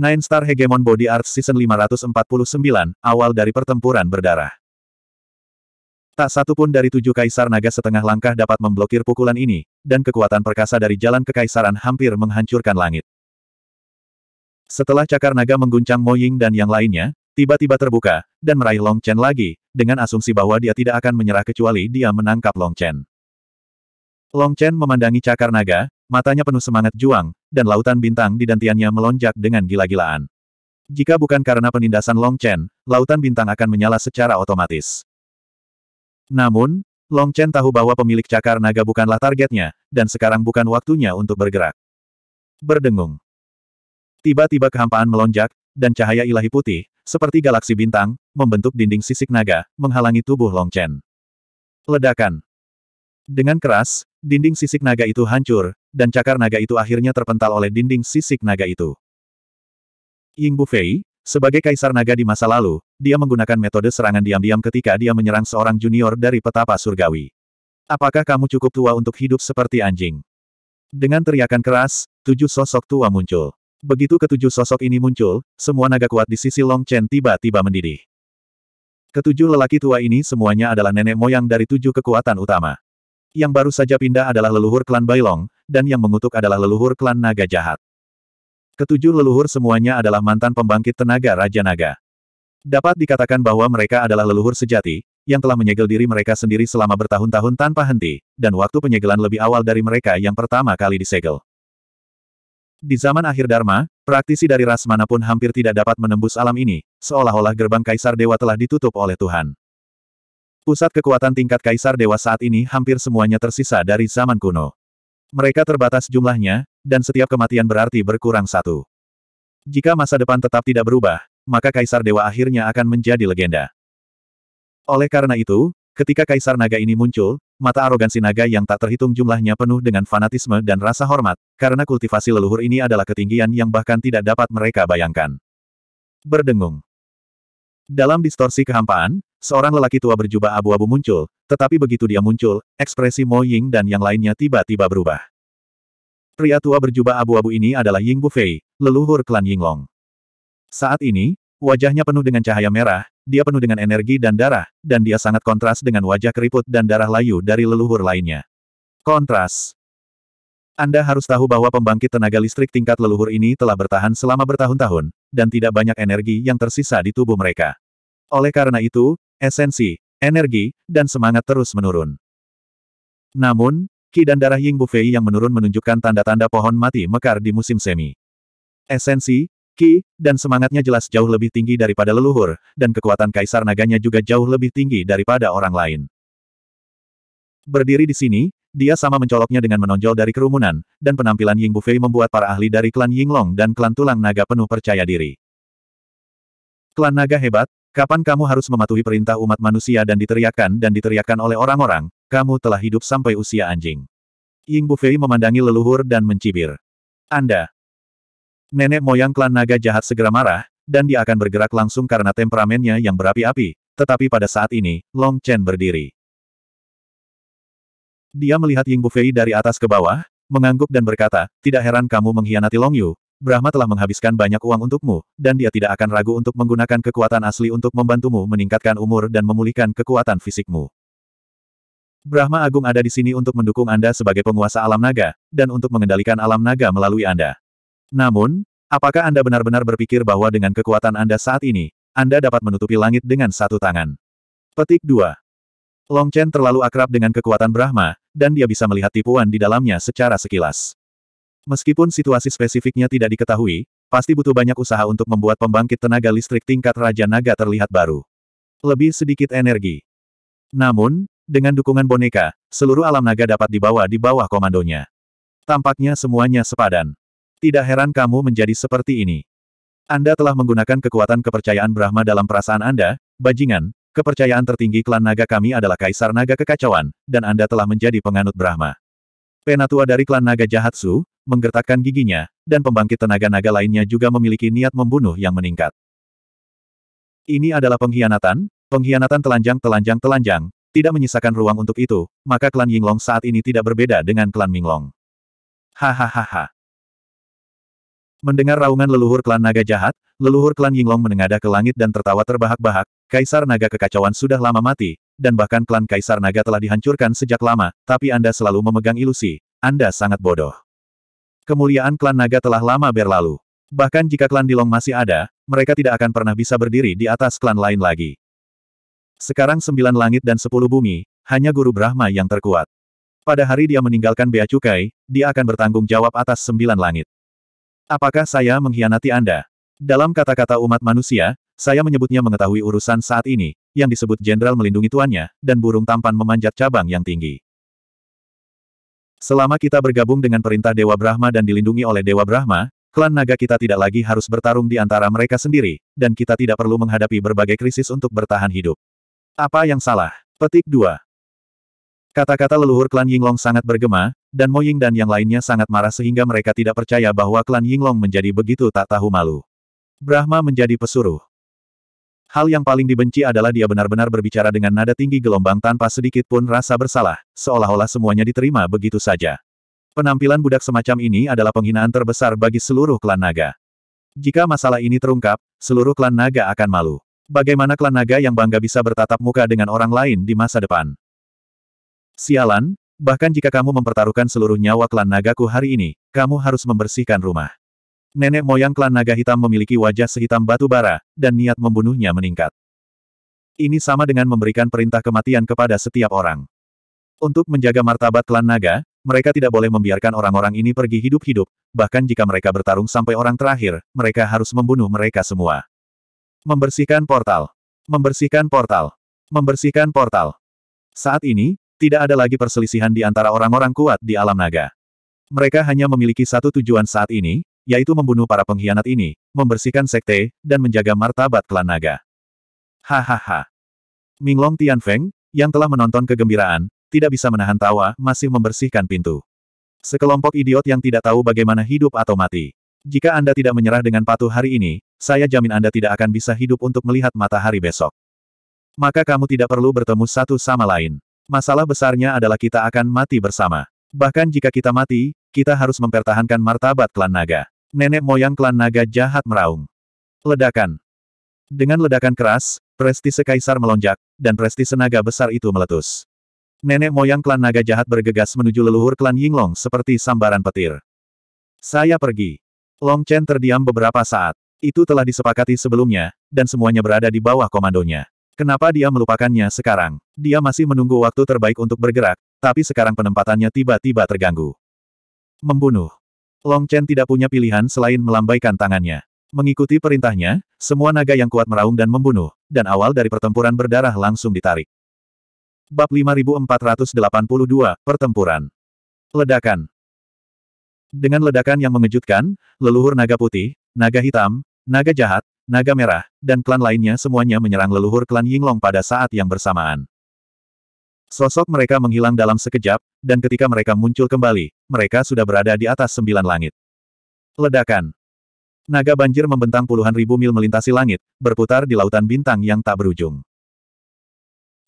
Nine Star Hegemon Body Arts Season 549, awal dari pertempuran berdarah. Tak satu pun dari tujuh kaisar naga setengah langkah dapat memblokir pukulan ini, dan kekuatan perkasa dari jalan kekaisaran hampir menghancurkan langit. Setelah cakar naga mengguncang Moying dan yang lainnya, tiba-tiba terbuka, dan meraih Long Chen lagi, dengan asumsi bahwa dia tidak akan menyerah kecuali dia menangkap Long Chen. Long Chen memandangi cakar naga, matanya penuh semangat juang, dan lautan bintang di dantiannya melonjak dengan gila-gilaan. Jika bukan karena penindasan Long Chen, lautan bintang akan menyala secara otomatis. Namun, Long Chen tahu bahwa pemilik cakar naga bukanlah targetnya, dan sekarang bukan waktunya untuk bergerak. Berdengung. Tiba-tiba kehampaan melonjak, dan cahaya ilahi putih, seperti galaksi bintang, membentuk dinding sisik naga, menghalangi tubuh Long Chen. Ledakan. Dengan keras, dinding sisik naga itu hancur, dan cakar naga itu akhirnya terpental oleh dinding sisik naga itu. Ying Bu Fei, sebagai kaisar naga di masa lalu, dia menggunakan metode serangan diam-diam ketika dia menyerang seorang junior dari petapa surgawi. Apakah kamu cukup tua untuk hidup seperti anjing? Dengan teriakan keras, tujuh sosok tua muncul. Begitu ketujuh sosok ini muncul, semua naga kuat di sisi Long Chen tiba-tiba mendidih. Ketujuh lelaki tua ini semuanya adalah nenek moyang dari tujuh kekuatan utama. Yang baru saja pindah adalah leluhur klan Bailong, dan yang mengutuk adalah leluhur klan Naga Jahat. Ketujuh leluhur semuanya adalah mantan pembangkit tenaga Raja Naga. Dapat dikatakan bahwa mereka adalah leluhur sejati, yang telah menyegel diri mereka sendiri selama bertahun-tahun tanpa henti, dan waktu penyegelan lebih awal dari mereka yang pertama kali disegel. Di zaman akhir Dharma, praktisi dari ras manapun hampir tidak dapat menembus alam ini, seolah-olah gerbang Kaisar Dewa telah ditutup oleh Tuhan. Pusat kekuatan tingkat kaisar dewa saat ini hampir semuanya tersisa dari zaman kuno. Mereka terbatas jumlahnya, dan setiap kematian berarti berkurang satu. Jika masa depan tetap tidak berubah, maka kaisar dewa akhirnya akan menjadi legenda. Oleh karena itu, ketika kaisar naga ini muncul, mata arogansi naga yang tak terhitung jumlahnya penuh dengan fanatisme dan rasa hormat, karena kultivasi leluhur ini adalah ketinggian yang bahkan tidak dapat mereka bayangkan. Berdengung. Dalam distorsi kehampaan, Seorang lelaki tua berjubah abu-abu muncul, tetapi begitu dia muncul, ekspresi Mo Ying dan yang lainnya tiba-tiba berubah. Pria tua berjubah abu-abu ini adalah Ying Bufei, leluhur klan Ying Long. Saat ini, wajahnya penuh dengan cahaya merah, dia penuh dengan energi dan darah, dan dia sangat kontras dengan wajah keriput dan darah layu dari leluhur lainnya. Kontras Anda harus tahu bahwa pembangkit tenaga listrik tingkat leluhur ini telah bertahan selama bertahun-tahun, dan tidak banyak energi yang tersisa di tubuh mereka. Oleh karena itu, esensi, energi, dan semangat terus menurun. Namun, ki dan darah Ying Bufei yang menurun menunjukkan tanda-tanda pohon mati mekar di musim semi. Esensi, ki, dan semangatnya jelas jauh lebih tinggi daripada leluhur, dan kekuatan kaisar naganya juga jauh lebih tinggi daripada orang lain. Berdiri di sini, dia sama mencoloknya dengan menonjol dari kerumunan, dan penampilan Ying Bufei membuat para ahli dari klan Ying Long dan klan tulang naga penuh percaya diri. Klan naga hebat, Kapan kamu harus mematuhi perintah umat manusia dan diteriakkan dan diteriakkan oleh orang-orang, kamu telah hidup sampai usia anjing. Ying Bufei memandangi leluhur dan mencibir. Anda. Nenek moyang klan naga jahat segera marah, dan dia akan bergerak langsung karena temperamennya yang berapi-api, tetapi pada saat ini, Long Chen berdiri. Dia melihat Ying Bufei dari atas ke bawah, mengangguk dan berkata, tidak heran kamu mengkhianati Long Yu, Brahma telah menghabiskan banyak uang untukmu, dan dia tidak akan ragu untuk menggunakan kekuatan asli untuk membantumu meningkatkan umur dan memulihkan kekuatan fisikmu. Brahma Agung ada di sini untuk mendukung Anda sebagai penguasa alam naga, dan untuk mengendalikan alam naga melalui Anda. Namun, apakah Anda benar-benar berpikir bahwa dengan kekuatan Anda saat ini, Anda dapat menutupi langit dengan satu tangan? Petik 2. Long Chen terlalu akrab dengan kekuatan Brahma, dan dia bisa melihat tipuan di dalamnya secara sekilas. Meskipun situasi spesifiknya tidak diketahui, pasti butuh banyak usaha untuk membuat pembangkit tenaga listrik tingkat Raja Naga terlihat baru. Lebih sedikit energi. Namun, dengan dukungan boneka, seluruh alam naga dapat dibawa di bawah komandonya. Tampaknya semuanya sepadan. Tidak heran kamu menjadi seperti ini. Anda telah menggunakan kekuatan kepercayaan Brahma dalam perasaan Anda, bajingan, kepercayaan tertinggi klan naga kami adalah Kaisar Naga Kekacauan, dan Anda telah menjadi penganut Brahma. Penatua dari klan naga jahat Su menggertakkan giginya, dan pembangkit tenaga naga lainnya juga memiliki niat membunuh yang meningkat. Ini adalah pengkhianatan, pengkhianatan telanjang-telanjang-telanjang, tidak menyisakan ruang untuk itu, maka klan Yinglong saat ini tidak berbeda dengan klan Minglong. Hahaha. Mendengar raungan leluhur klan naga jahat, leluhur klan Yinglong menengadah ke langit dan tertawa terbahak-bahak, kaisar naga kekacauan sudah lama mati, dan bahkan klan kaisar naga telah dihancurkan sejak lama, tapi Anda selalu memegang ilusi, Anda sangat bodoh. Kemuliaan klan naga telah lama berlalu. Bahkan jika klan Dilong masih ada, mereka tidak akan pernah bisa berdiri di atas klan lain lagi. Sekarang sembilan langit dan sepuluh bumi, hanya Guru Brahma yang terkuat. Pada hari dia meninggalkan Bea Cukai, dia akan bertanggung jawab atas sembilan langit. Apakah saya mengkhianati Anda? Dalam kata-kata umat manusia, saya menyebutnya mengetahui urusan saat ini, yang disebut jenderal melindungi tuannya, dan burung tampan memanjat cabang yang tinggi. Selama kita bergabung dengan perintah Dewa Brahma dan dilindungi oleh Dewa Brahma, klan naga kita tidak lagi harus bertarung di antara mereka sendiri, dan kita tidak perlu menghadapi berbagai krisis untuk bertahan hidup. Apa yang salah? Petik 2. Kata-kata leluhur klan Yinglong sangat bergema, dan Mo Ying dan yang lainnya sangat marah sehingga mereka tidak percaya bahwa klan Yinglong menjadi begitu tak tahu malu. Brahma menjadi pesuruh. Hal yang paling dibenci adalah dia benar-benar berbicara dengan nada tinggi gelombang tanpa sedikit pun rasa bersalah, seolah-olah semuanya diterima begitu saja. Penampilan budak semacam ini adalah penghinaan terbesar bagi seluruh klan naga. Jika masalah ini terungkap, seluruh klan naga akan malu. Bagaimana klan naga yang bangga bisa bertatap muka dengan orang lain di masa depan? Sialan, bahkan jika kamu mempertaruhkan seluruh nyawa klan nagaku hari ini, kamu harus membersihkan rumah. Nenek moyang klan naga hitam memiliki wajah sehitam batu bara, dan niat membunuhnya meningkat. Ini sama dengan memberikan perintah kematian kepada setiap orang. Untuk menjaga martabat klan naga, mereka tidak boleh membiarkan orang-orang ini pergi hidup-hidup, bahkan jika mereka bertarung sampai orang terakhir, mereka harus membunuh mereka semua. Membersihkan portal. Membersihkan portal. Membersihkan portal. Saat ini, tidak ada lagi perselisihan di antara orang-orang kuat di alam naga. Mereka hanya memiliki satu tujuan saat ini, yaitu membunuh para pengkhianat ini, membersihkan sekte, dan menjaga martabat klan naga. Hahaha. Minglong Tianfeng, yang telah menonton kegembiraan, tidak bisa menahan tawa, masih membersihkan pintu. Sekelompok idiot yang tidak tahu bagaimana hidup atau mati. Jika Anda tidak menyerah dengan patuh hari ini, saya jamin Anda tidak akan bisa hidup untuk melihat matahari besok. Maka kamu tidak perlu bertemu satu sama lain. Masalah besarnya adalah kita akan mati bersama. Bahkan jika kita mati, kita harus mempertahankan martabat klan naga. Nenek moyang klan naga jahat meraung. Ledakan. Dengan ledakan keras, prestise kaisar melonjak, dan prestise naga besar itu meletus. Nenek moyang klan naga jahat bergegas menuju leluhur klan Yinglong seperti sambaran petir. Saya pergi. Long Chen terdiam beberapa saat. Itu telah disepakati sebelumnya, dan semuanya berada di bawah komandonya. Kenapa dia melupakannya sekarang? Dia masih menunggu waktu terbaik untuk bergerak, tapi sekarang penempatannya tiba-tiba terganggu. Membunuh. Long Chen tidak punya pilihan selain melambaikan tangannya. Mengikuti perintahnya, semua naga yang kuat meraung dan membunuh, dan awal dari pertempuran berdarah langsung ditarik. Bab 5482, Pertempuran Ledakan Dengan ledakan yang mengejutkan, leluhur naga putih, naga hitam, naga jahat, naga merah, dan klan lainnya semuanya menyerang leluhur klan Yinglong pada saat yang bersamaan. Sosok mereka menghilang dalam sekejap, dan ketika mereka muncul kembali, mereka sudah berada di atas sembilan langit. Ledakan. Naga banjir membentang puluhan ribu mil melintasi langit, berputar di lautan bintang yang tak berujung.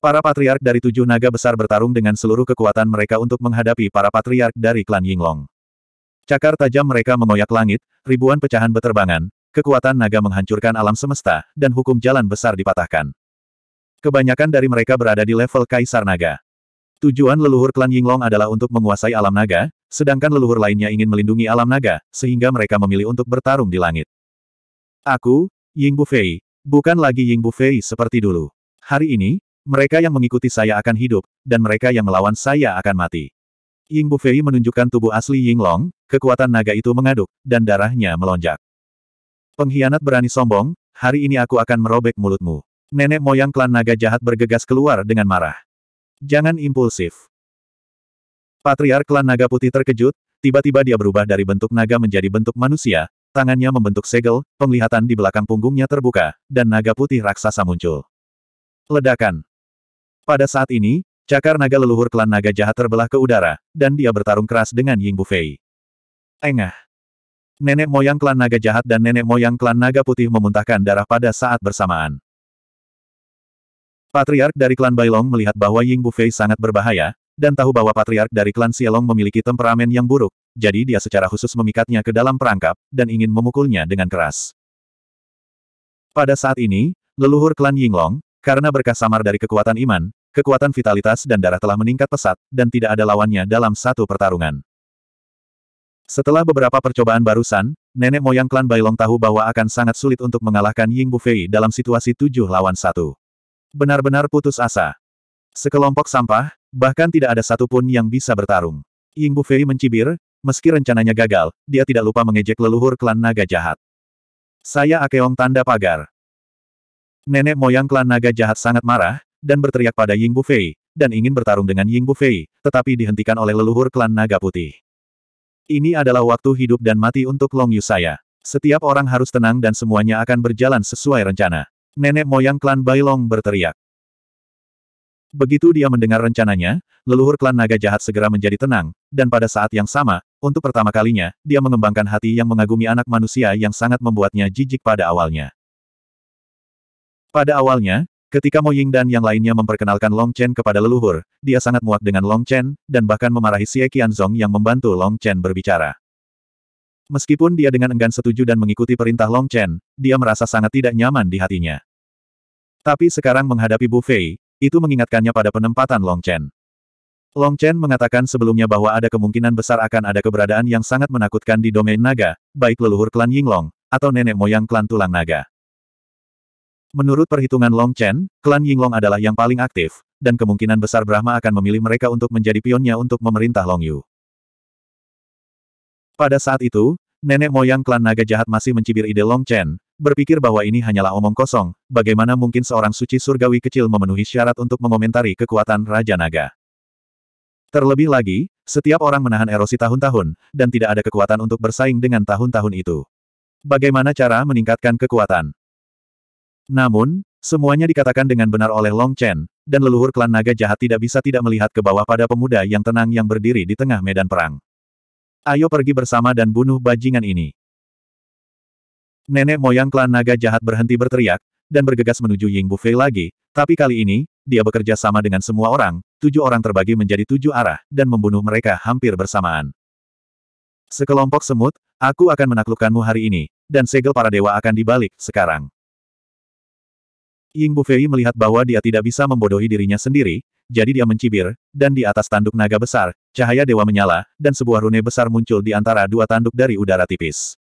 Para patriark dari tujuh naga besar bertarung dengan seluruh kekuatan mereka untuk menghadapi para patriark dari klan Yinglong. Cakar tajam mereka mengoyak langit, ribuan pecahan beterbangan, kekuatan naga menghancurkan alam semesta, dan hukum jalan besar dipatahkan. Kebanyakan dari mereka berada di level Kaisar Naga. Tujuan leluhur klan Yinglong adalah untuk menguasai alam naga, sedangkan leluhur lainnya ingin melindungi alam naga, sehingga mereka memilih untuk bertarung di langit. Aku, Ying Bufei, bukan lagi Ying Bufei seperti dulu. Hari ini, mereka yang mengikuti saya akan hidup, dan mereka yang melawan saya akan mati. Ying Bufei menunjukkan tubuh asli Yinglong, kekuatan naga itu mengaduk, dan darahnya melonjak. Pengkhianat berani sombong, hari ini aku akan merobek mulutmu nenek moyang klan naga jahat bergegas keluar dengan marah. Jangan impulsif. Patriar klan naga putih terkejut, tiba-tiba dia berubah dari bentuk naga menjadi bentuk manusia, tangannya membentuk segel, penglihatan di belakang punggungnya terbuka, dan naga putih raksasa muncul. Ledakan. Pada saat ini, cakar naga leluhur klan naga jahat terbelah ke udara, dan dia bertarung keras dengan Ying Bufei. Engah. Nenek moyang klan naga jahat dan nenek moyang klan naga putih memuntahkan darah pada saat bersamaan. Patriark dari klan Bailong melihat bahwa Ying Bufei sangat berbahaya, dan tahu bahwa patriark dari klan Xielong memiliki temperamen yang buruk, jadi dia secara khusus memikatnya ke dalam perangkap, dan ingin memukulnya dengan keras. Pada saat ini, leluhur klan Yinglong, karena berkah samar dari kekuatan iman, kekuatan vitalitas dan darah telah meningkat pesat, dan tidak ada lawannya dalam satu pertarungan. Setelah beberapa percobaan barusan, nenek moyang klan Bailong tahu bahwa akan sangat sulit untuk mengalahkan Ying Bufei dalam situasi tujuh lawan satu. Benar-benar putus asa. Sekelompok sampah, bahkan tidak ada satupun yang bisa bertarung. Ying Bufei mencibir, meski rencananya gagal, dia tidak lupa mengejek leluhur klan naga jahat. Saya Akeong tanda pagar. Nenek moyang klan naga jahat sangat marah, dan berteriak pada Ying Bufei, dan ingin bertarung dengan Ying Bufei, tetapi dihentikan oleh leluhur klan naga putih. Ini adalah waktu hidup dan mati untuk Long Yu saya. Setiap orang harus tenang dan semuanya akan berjalan sesuai rencana. Nenek moyang klan Bailong berteriak. Begitu dia mendengar rencananya, leluhur klan naga jahat segera menjadi tenang, dan pada saat yang sama, untuk pertama kalinya, dia mengembangkan hati yang mengagumi anak manusia yang sangat membuatnya jijik pada awalnya. Pada awalnya, ketika Mo Ying dan yang lainnya memperkenalkan Long Chen kepada leluhur, dia sangat muak dengan Long Chen, dan bahkan memarahi Xie Qianzong yang membantu Long Chen berbicara. Meskipun dia dengan enggan setuju dan mengikuti perintah Long Chen, dia merasa sangat tidak nyaman di hatinya. Tapi sekarang menghadapi Bu Fei, itu mengingatkannya pada penempatan Long Chen. Long Chen mengatakan sebelumnya bahwa ada kemungkinan besar akan ada keberadaan yang sangat menakutkan di domain naga, baik leluhur klan Yinglong, atau nenek moyang klan tulang naga. Menurut perhitungan Long Chen, klan Yinglong adalah yang paling aktif, dan kemungkinan besar Brahma akan memilih mereka untuk menjadi pionnya untuk memerintah Long Yu. Pada saat itu, Nenek moyang klan naga jahat masih mencibir ide Long Chen, berpikir bahwa ini hanyalah omong kosong, bagaimana mungkin seorang suci surgawi kecil memenuhi syarat untuk mengomentari kekuatan Raja Naga. Terlebih lagi, setiap orang menahan erosi tahun-tahun, dan tidak ada kekuatan untuk bersaing dengan tahun-tahun itu. Bagaimana cara meningkatkan kekuatan? Namun, semuanya dikatakan dengan benar oleh Long Chen, dan leluhur klan naga jahat tidak bisa tidak melihat ke bawah pada pemuda yang tenang yang berdiri di tengah medan perang. Ayo pergi bersama dan bunuh bajingan ini. Nenek moyang klan naga jahat berhenti berteriak, dan bergegas menuju Ying Bufei lagi, tapi kali ini, dia bekerja sama dengan semua orang, tujuh orang terbagi menjadi tujuh arah, dan membunuh mereka hampir bersamaan. Sekelompok semut, aku akan menaklukkanmu hari ini, dan segel para dewa akan dibalik, sekarang. Ying Bufei melihat bahwa dia tidak bisa membodohi dirinya sendiri, jadi dia mencibir, dan di atas tanduk naga besar, cahaya dewa menyala, dan sebuah rune besar muncul di antara dua tanduk dari udara tipis.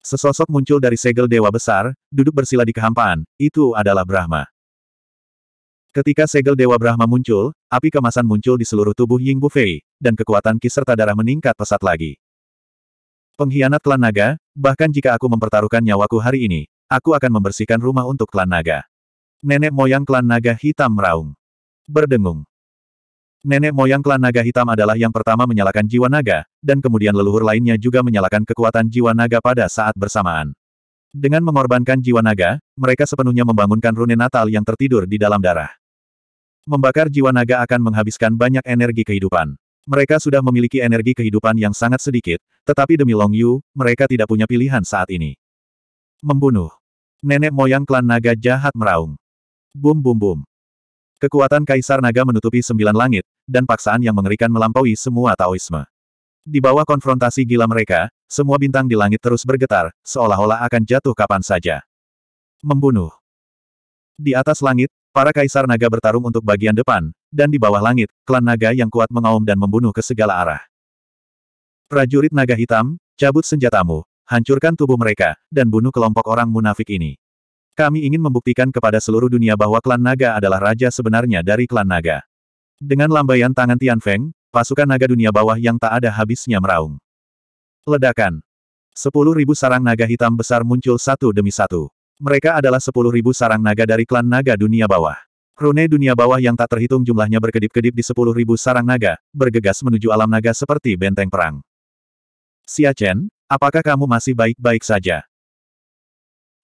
Sesosok muncul dari segel dewa besar, duduk bersila di kehampaan, itu adalah Brahma. Ketika segel dewa Brahma muncul, api kemasan muncul di seluruh tubuh Ying Bufei, dan kekuatan ki serta darah meningkat pesat lagi. Pengkhianat klan naga, bahkan jika aku mempertaruhkan nyawaku hari ini, aku akan membersihkan rumah untuk klan naga. Nenek moyang klan naga hitam meraung berdengung. Nenek moyang klan naga hitam adalah yang pertama menyalakan jiwa naga, dan kemudian leluhur lainnya juga menyalakan kekuatan jiwa naga pada saat bersamaan. Dengan mengorbankan jiwa naga, mereka sepenuhnya membangunkan rune natal yang tertidur di dalam darah. Membakar jiwa naga akan menghabiskan banyak energi kehidupan. Mereka sudah memiliki energi kehidupan yang sangat sedikit, tetapi demi Long Yu, mereka tidak punya pilihan saat ini. Membunuh. Nenek moyang klan naga jahat meraung. Bum bum bum. Kekuatan Kaisar Naga menutupi sembilan langit, dan paksaan yang mengerikan melampaui semua Taoisme. Di bawah konfrontasi gila mereka, semua bintang di langit terus bergetar, seolah-olah akan jatuh kapan saja. Membunuh. Di atas langit, para Kaisar Naga bertarung untuk bagian depan, dan di bawah langit, klan naga yang kuat mengaum dan membunuh ke segala arah. Prajurit naga hitam, cabut senjatamu, hancurkan tubuh mereka, dan bunuh kelompok orang munafik ini. Kami ingin membuktikan kepada seluruh dunia bahwa klan naga adalah raja sebenarnya dari klan naga. Dengan lambaian tangan Tian Feng, pasukan naga dunia bawah yang tak ada habisnya meraung. Ledakan. Sepuluh ribu sarang naga hitam besar muncul satu demi satu. Mereka adalah sepuluh ribu sarang naga dari klan naga dunia bawah. Rune dunia bawah yang tak terhitung jumlahnya berkedip-kedip di sepuluh ribu sarang naga, bergegas menuju alam naga seperti benteng perang. Xia Chen, apakah kamu masih baik-baik saja?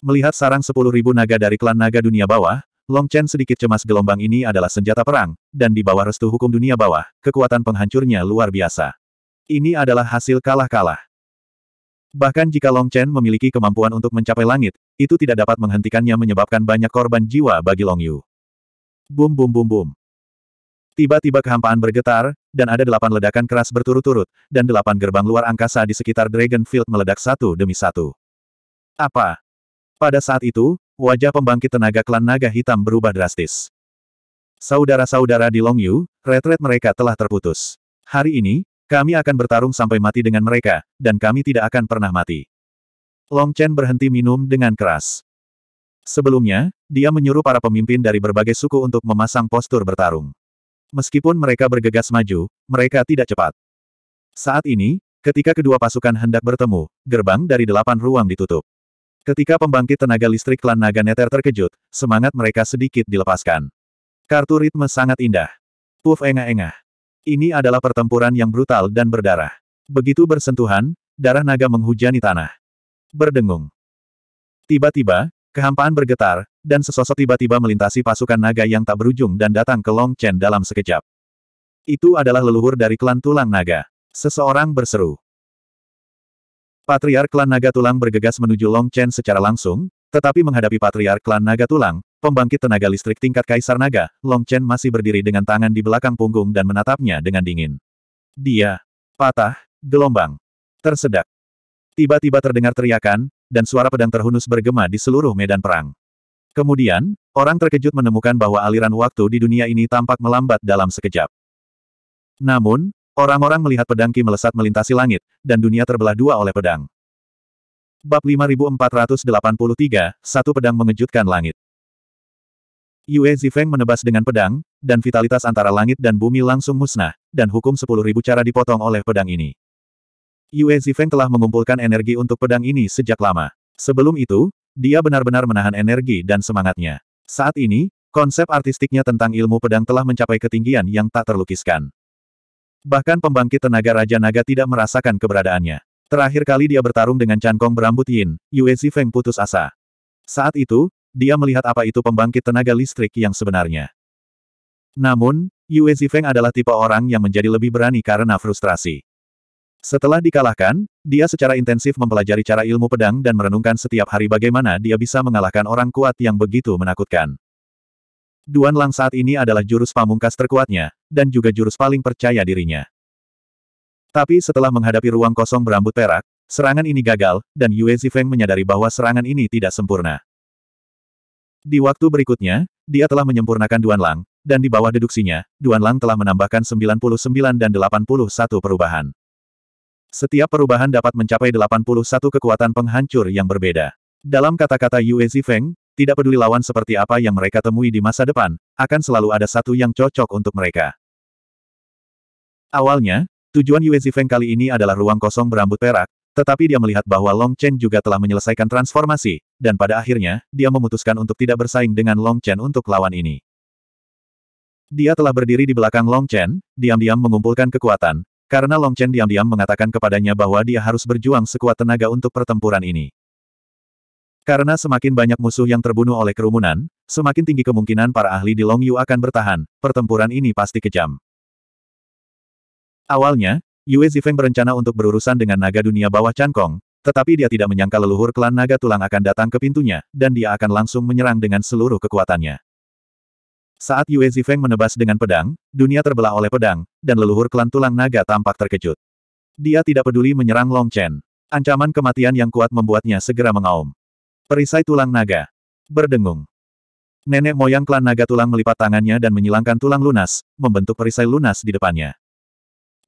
Melihat sarang sepuluh ribu naga dari klan naga dunia bawah, Long Chen sedikit cemas gelombang ini adalah senjata perang, dan di bawah restu hukum dunia bawah, kekuatan penghancurnya luar biasa. Ini adalah hasil kalah-kalah. Bahkan jika Long Chen memiliki kemampuan untuk mencapai langit, itu tidak dapat menghentikannya menyebabkan banyak korban jiwa bagi Long Yu. Bum bum bum bum. Tiba-tiba kehampaan bergetar, dan ada delapan ledakan keras berturut-turut, dan delapan gerbang luar angkasa di sekitar Dragon Field meledak satu demi satu. Apa? Pada saat itu, wajah pembangkit tenaga klan naga hitam berubah drastis. Saudara-saudara di Longyu, retret mereka telah terputus. Hari ini, kami akan bertarung sampai mati dengan mereka, dan kami tidak akan pernah mati. Long Chen berhenti minum dengan keras. Sebelumnya, dia menyuruh para pemimpin dari berbagai suku untuk memasang postur bertarung. Meskipun mereka bergegas maju, mereka tidak cepat. Saat ini, ketika kedua pasukan hendak bertemu, gerbang dari delapan ruang ditutup. Ketika pembangkit tenaga listrik klan Naga Neter terkejut, semangat mereka sedikit dilepaskan. Kartu ritme sangat indah. tuh engah-engah. Ini adalah pertempuran yang brutal dan berdarah. Begitu bersentuhan, darah naga menghujani tanah. Berdengung. Tiba-tiba, kehampaan bergetar, dan sesosok tiba-tiba melintasi pasukan naga yang tak berujung dan datang ke Long Chen dalam sekejap. Itu adalah leluhur dari klan tulang naga. Seseorang berseru. Patriark Klan Naga Tulang bergegas menuju Long Chen secara langsung, tetapi menghadapi Patriark Klan Naga Tulang, pembangkit tenaga listrik tingkat Kaisar Naga, Long Chen masih berdiri dengan tangan di belakang punggung dan menatapnya dengan dingin. Dia patah, gelombang, tersedak. Tiba-tiba terdengar teriakan, dan suara pedang terhunus bergema di seluruh medan perang. Kemudian, orang terkejut menemukan bahwa aliran waktu di dunia ini tampak melambat dalam sekejap. Namun, Orang-orang melihat pedang Ki melesat melintasi langit, dan dunia terbelah dua oleh pedang. Bab 5483, satu pedang mengejutkan langit. Yue Zifeng menebas dengan pedang, dan vitalitas antara langit dan bumi langsung musnah, dan hukum 10.000 cara dipotong oleh pedang ini. Yue Zifeng telah mengumpulkan energi untuk pedang ini sejak lama. Sebelum itu, dia benar-benar menahan energi dan semangatnya. Saat ini, konsep artistiknya tentang ilmu pedang telah mencapai ketinggian yang tak terlukiskan. Bahkan pembangkit tenaga Raja Naga tidak merasakan keberadaannya. Terakhir kali dia bertarung dengan cangkong berambut Yin, Yue Zifeng putus asa. Saat itu, dia melihat apa itu pembangkit tenaga listrik yang sebenarnya. Namun, Yue Zifeng adalah tipe orang yang menjadi lebih berani karena frustrasi. Setelah dikalahkan, dia secara intensif mempelajari cara ilmu pedang dan merenungkan setiap hari bagaimana dia bisa mengalahkan orang kuat yang begitu menakutkan. Duan Lang saat ini adalah jurus pamungkas terkuatnya, dan juga jurus paling percaya dirinya. Tapi setelah menghadapi ruang kosong berambut perak, serangan ini gagal, dan Yue Zifeng menyadari bahwa serangan ini tidak sempurna. Di waktu berikutnya, dia telah menyempurnakan Duan Lang, dan di bawah deduksinya, Duan Lang telah menambahkan 99 dan 81 perubahan. Setiap perubahan dapat mencapai 81 kekuatan penghancur yang berbeda. Dalam kata-kata Yue Zifeng, tidak peduli lawan seperti apa yang mereka temui di masa depan, akan selalu ada satu yang cocok untuk mereka. Awalnya, tujuan Yue Zifeng kali ini adalah ruang kosong berambut perak, tetapi dia melihat bahwa Long Chen juga telah menyelesaikan transformasi, dan pada akhirnya, dia memutuskan untuk tidak bersaing dengan Long Chen untuk lawan ini. Dia telah berdiri di belakang Long Chen, diam-diam mengumpulkan kekuatan, karena Long Chen diam-diam mengatakan kepadanya bahwa dia harus berjuang sekuat tenaga untuk pertempuran ini. Karena semakin banyak musuh yang terbunuh oleh kerumunan, semakin tinggi kemungkinan para ahli di Long Yu akan bertahan, pertempuran ini pasti kejam. Awalnya, Yue Zifeng berencana untuk berurusan dengan naga dunia bawah Cangkong, tetapi dia tidak menyangka leluhur klan naga tulang akan datang ke pintunya, dan dia akan langsung menyerang dengan seluruh kekuatannya. Saat Yue Zifeng menebas dengan pedang, dunia terbelah oleh pedang, dan leluhur klan tulang naga tampak terkejut. Dia tidak peduli menyerang Long Chen. Ancaman kematian yang kuat membuatnya segera mengaum. Perisai tulang naga. Berdengung. Nenek moyang klan naga tulang melipat tangannya dan menyilangkan tulang lunas, membentuk perisai lunas di depannya.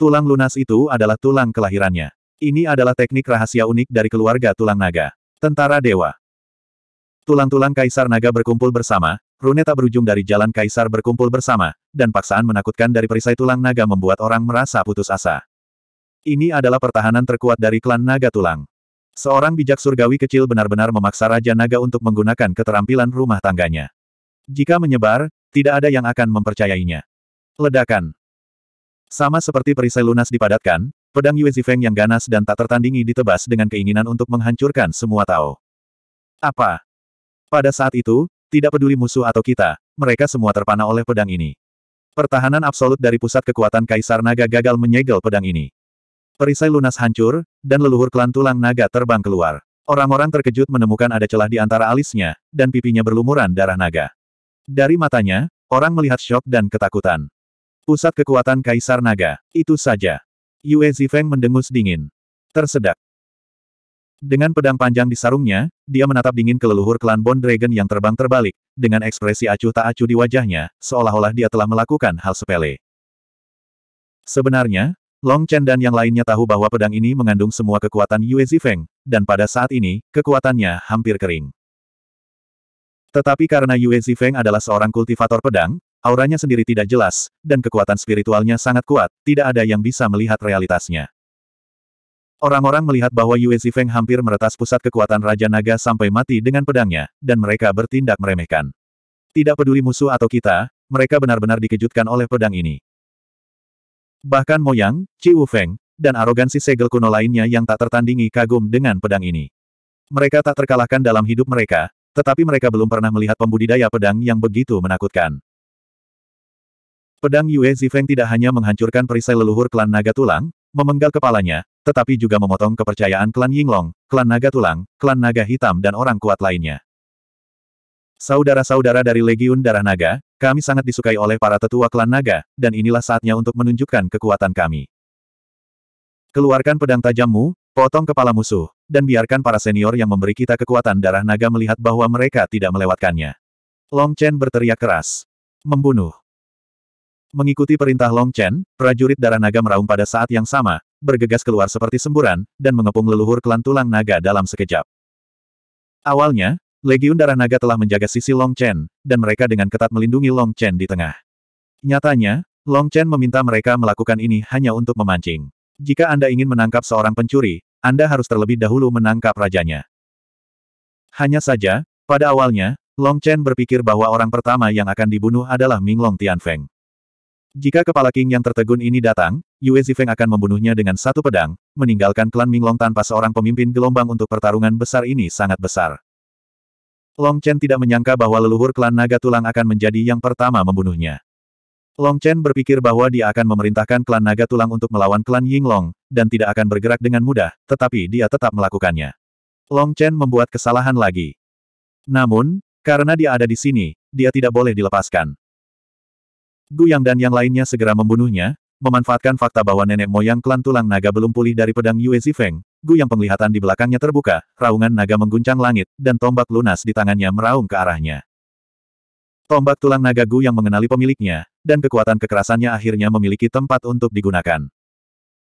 Tulang lunas itu adalah tulang kelahirannya. Ini adalah teknik rahasia unik dari keluarga tulang naga. Tentara Dewa. Tulang-tulang kaisar naga berkumpul bersama, rune berujung dari jalan kaisar berkumpul bersama, dan paksaan menakutkan dari perisai tulang naga membuat orang merasa putus asa. Ini adalah pertahanan terkuat dari klan naga tulang. Seorang bijak surgawi kecil benar-benar memaksa Raja Naga untuk menggunakan keterampilan rumah tangganya. Jika menyebar, tidak ada yang akan mempercayainya. Ledakan. Sama seperti perisai lunas dipadatkan, pedang Yue Zifeng yang ganas dan tak tertandingi ditebas dengan keinginan untuk menghancurkan semua Tao. Apa? Pada saat itu, tidak peduli musuh atau kita, mereka semua terpana oleh pedang ini. Pertahanan absolut dari pusat kekuatan Kaisar Naga gagal menyegel pedang ini. Perisai lunas hancur, dan leluhur klan tulang naga terbang keluar. Orang-orang terkejut menemukan ada celah di antara alisnya, dan pipinya berlumuran darah naga. Dari matanya, orang melihat shock dan ketakutan. Pusat kekuatan Kaisar Naga, itu saja. Yue Zifeng mendengus dingin. Tersedak. Dengan pedang panjang di sarungnya, dia menatap dingin ke leluhur klan Bond Dragon yang terbang terbalik, dengan ekspresi acuh tak acuh di wajahnya, seolah-olah dia telah melakukan hal sepele. Sebenarnya, Long Chen dan yang lainnya tahu bahwa pedang ini mengandung semua kekuatan Yue Zifeng, dan pada saat ini, kekuatannya hampir kering. Tetapi karena Yue Zifeng adalah seorang kultivator pedang, auranya sendiri tidak jelas, dan kekuatan spiritualnya sangat kuat, tidak ada yang bisa melihat realitasnya. Orang-orang melihat bahwa Yue Zifeng hampir meretas pusat kekuatan Raja Naga sampai mati dengan pedangnya, dan mereka bertindak meremehkan. Tidak peduli musuh atau kita, mereka benar-benar dikejutkan oleh pedang ini. Bahkan Moyang, Ciu Feng, dan arogansi segel kuno lainnya yang tak tertandingi kagum dengan pedang ini. Mereka tak terkalahkan dalam hidup mereka, tetapi mereka belum pernah melihat pembudidaya pedang yang begitu menakutkan. Pedang Yue Zifeng tidak hanya menghancurkan perisai leluhur klan naga tulang, memenggal kepalanya, tetapi juga memotong kepercayaan klan Yinglong, klan naga tulang, klan naga hitam dan orang kuat lainnya. Saudara-saudara dari Legiun Darah Naga, kami sangat disukai oleh para tetua klan naga, dan inilah saatnya untuk menunjukkan kekuatan kami. Keluarkan pedang tajammu, potong kepala musuh, dan biarkan para senior yang memberi kita kekuatan darah naga melihat bahwa mereka tidak melewatkannya. Long Chen berteriak keras. Membunuh. Mengikuti perintah Long Chen, prajurit darah naga meraung pada saat yang sama, bergegas keluar seperti semburan, dan mengepung leluhur klan tulang naga dalam sekejap. Awalnya, Legiun Darah Naga telah menjaga sisi Long Chen, dan mereka dengan ketat melindungi Long Chen di tengah. Nyatanya, Long Chen meminta mereka melakukan ini hanya untuk memancing. Jika Anda ingin menangkap seorang pencuri, Anda harus terlebih dahulu menangkap rajanya. Hanya saja, pada awalnya, Long Chen berpikir bahwa orang pertama yang akan dibunuh adalah Ming Tian Tianfeng. Jika kepala King yang tertegun ini datang, Yue Zifeng akan membunuhnya dengan satu pedang, meninggalkan klan Ming Long tanpa seorang pemimpin gelombang untuk pertarungan besar ini sangat besar. Long Chen tidak menyangka bahwa leluhur klan naga tulang akan menjadi yang pertama membunuhnya. Long Chen berpikir bahwa dia akan memerintahkan klan naga tulang untuk melawan klan Ying Long, dan tidak akan bergerak dengan mudah, tetapi dia tetap melakukannya. Long Chen membuat kesalahan lagi. Namun, karena dia ada di sini, dia tidak boleh dilepaskan. Gu Yang dan yang lainnya segera membunuhnya, Memanfaatkan fakta bahwa nenek moyang klan tulang naga belum pulih dari pedang Yue Zifeng, Gu yang penglihatan di belakangnya terbuka, raungan naga mengguncang langit, dan tombak lunas di tangannya meraung ke arahnya. Tombak tulang naga Gu yang mengenali pemiliknya, dan kekuatan kekerasannya akhirnya memiliki tempat untuk digunakan.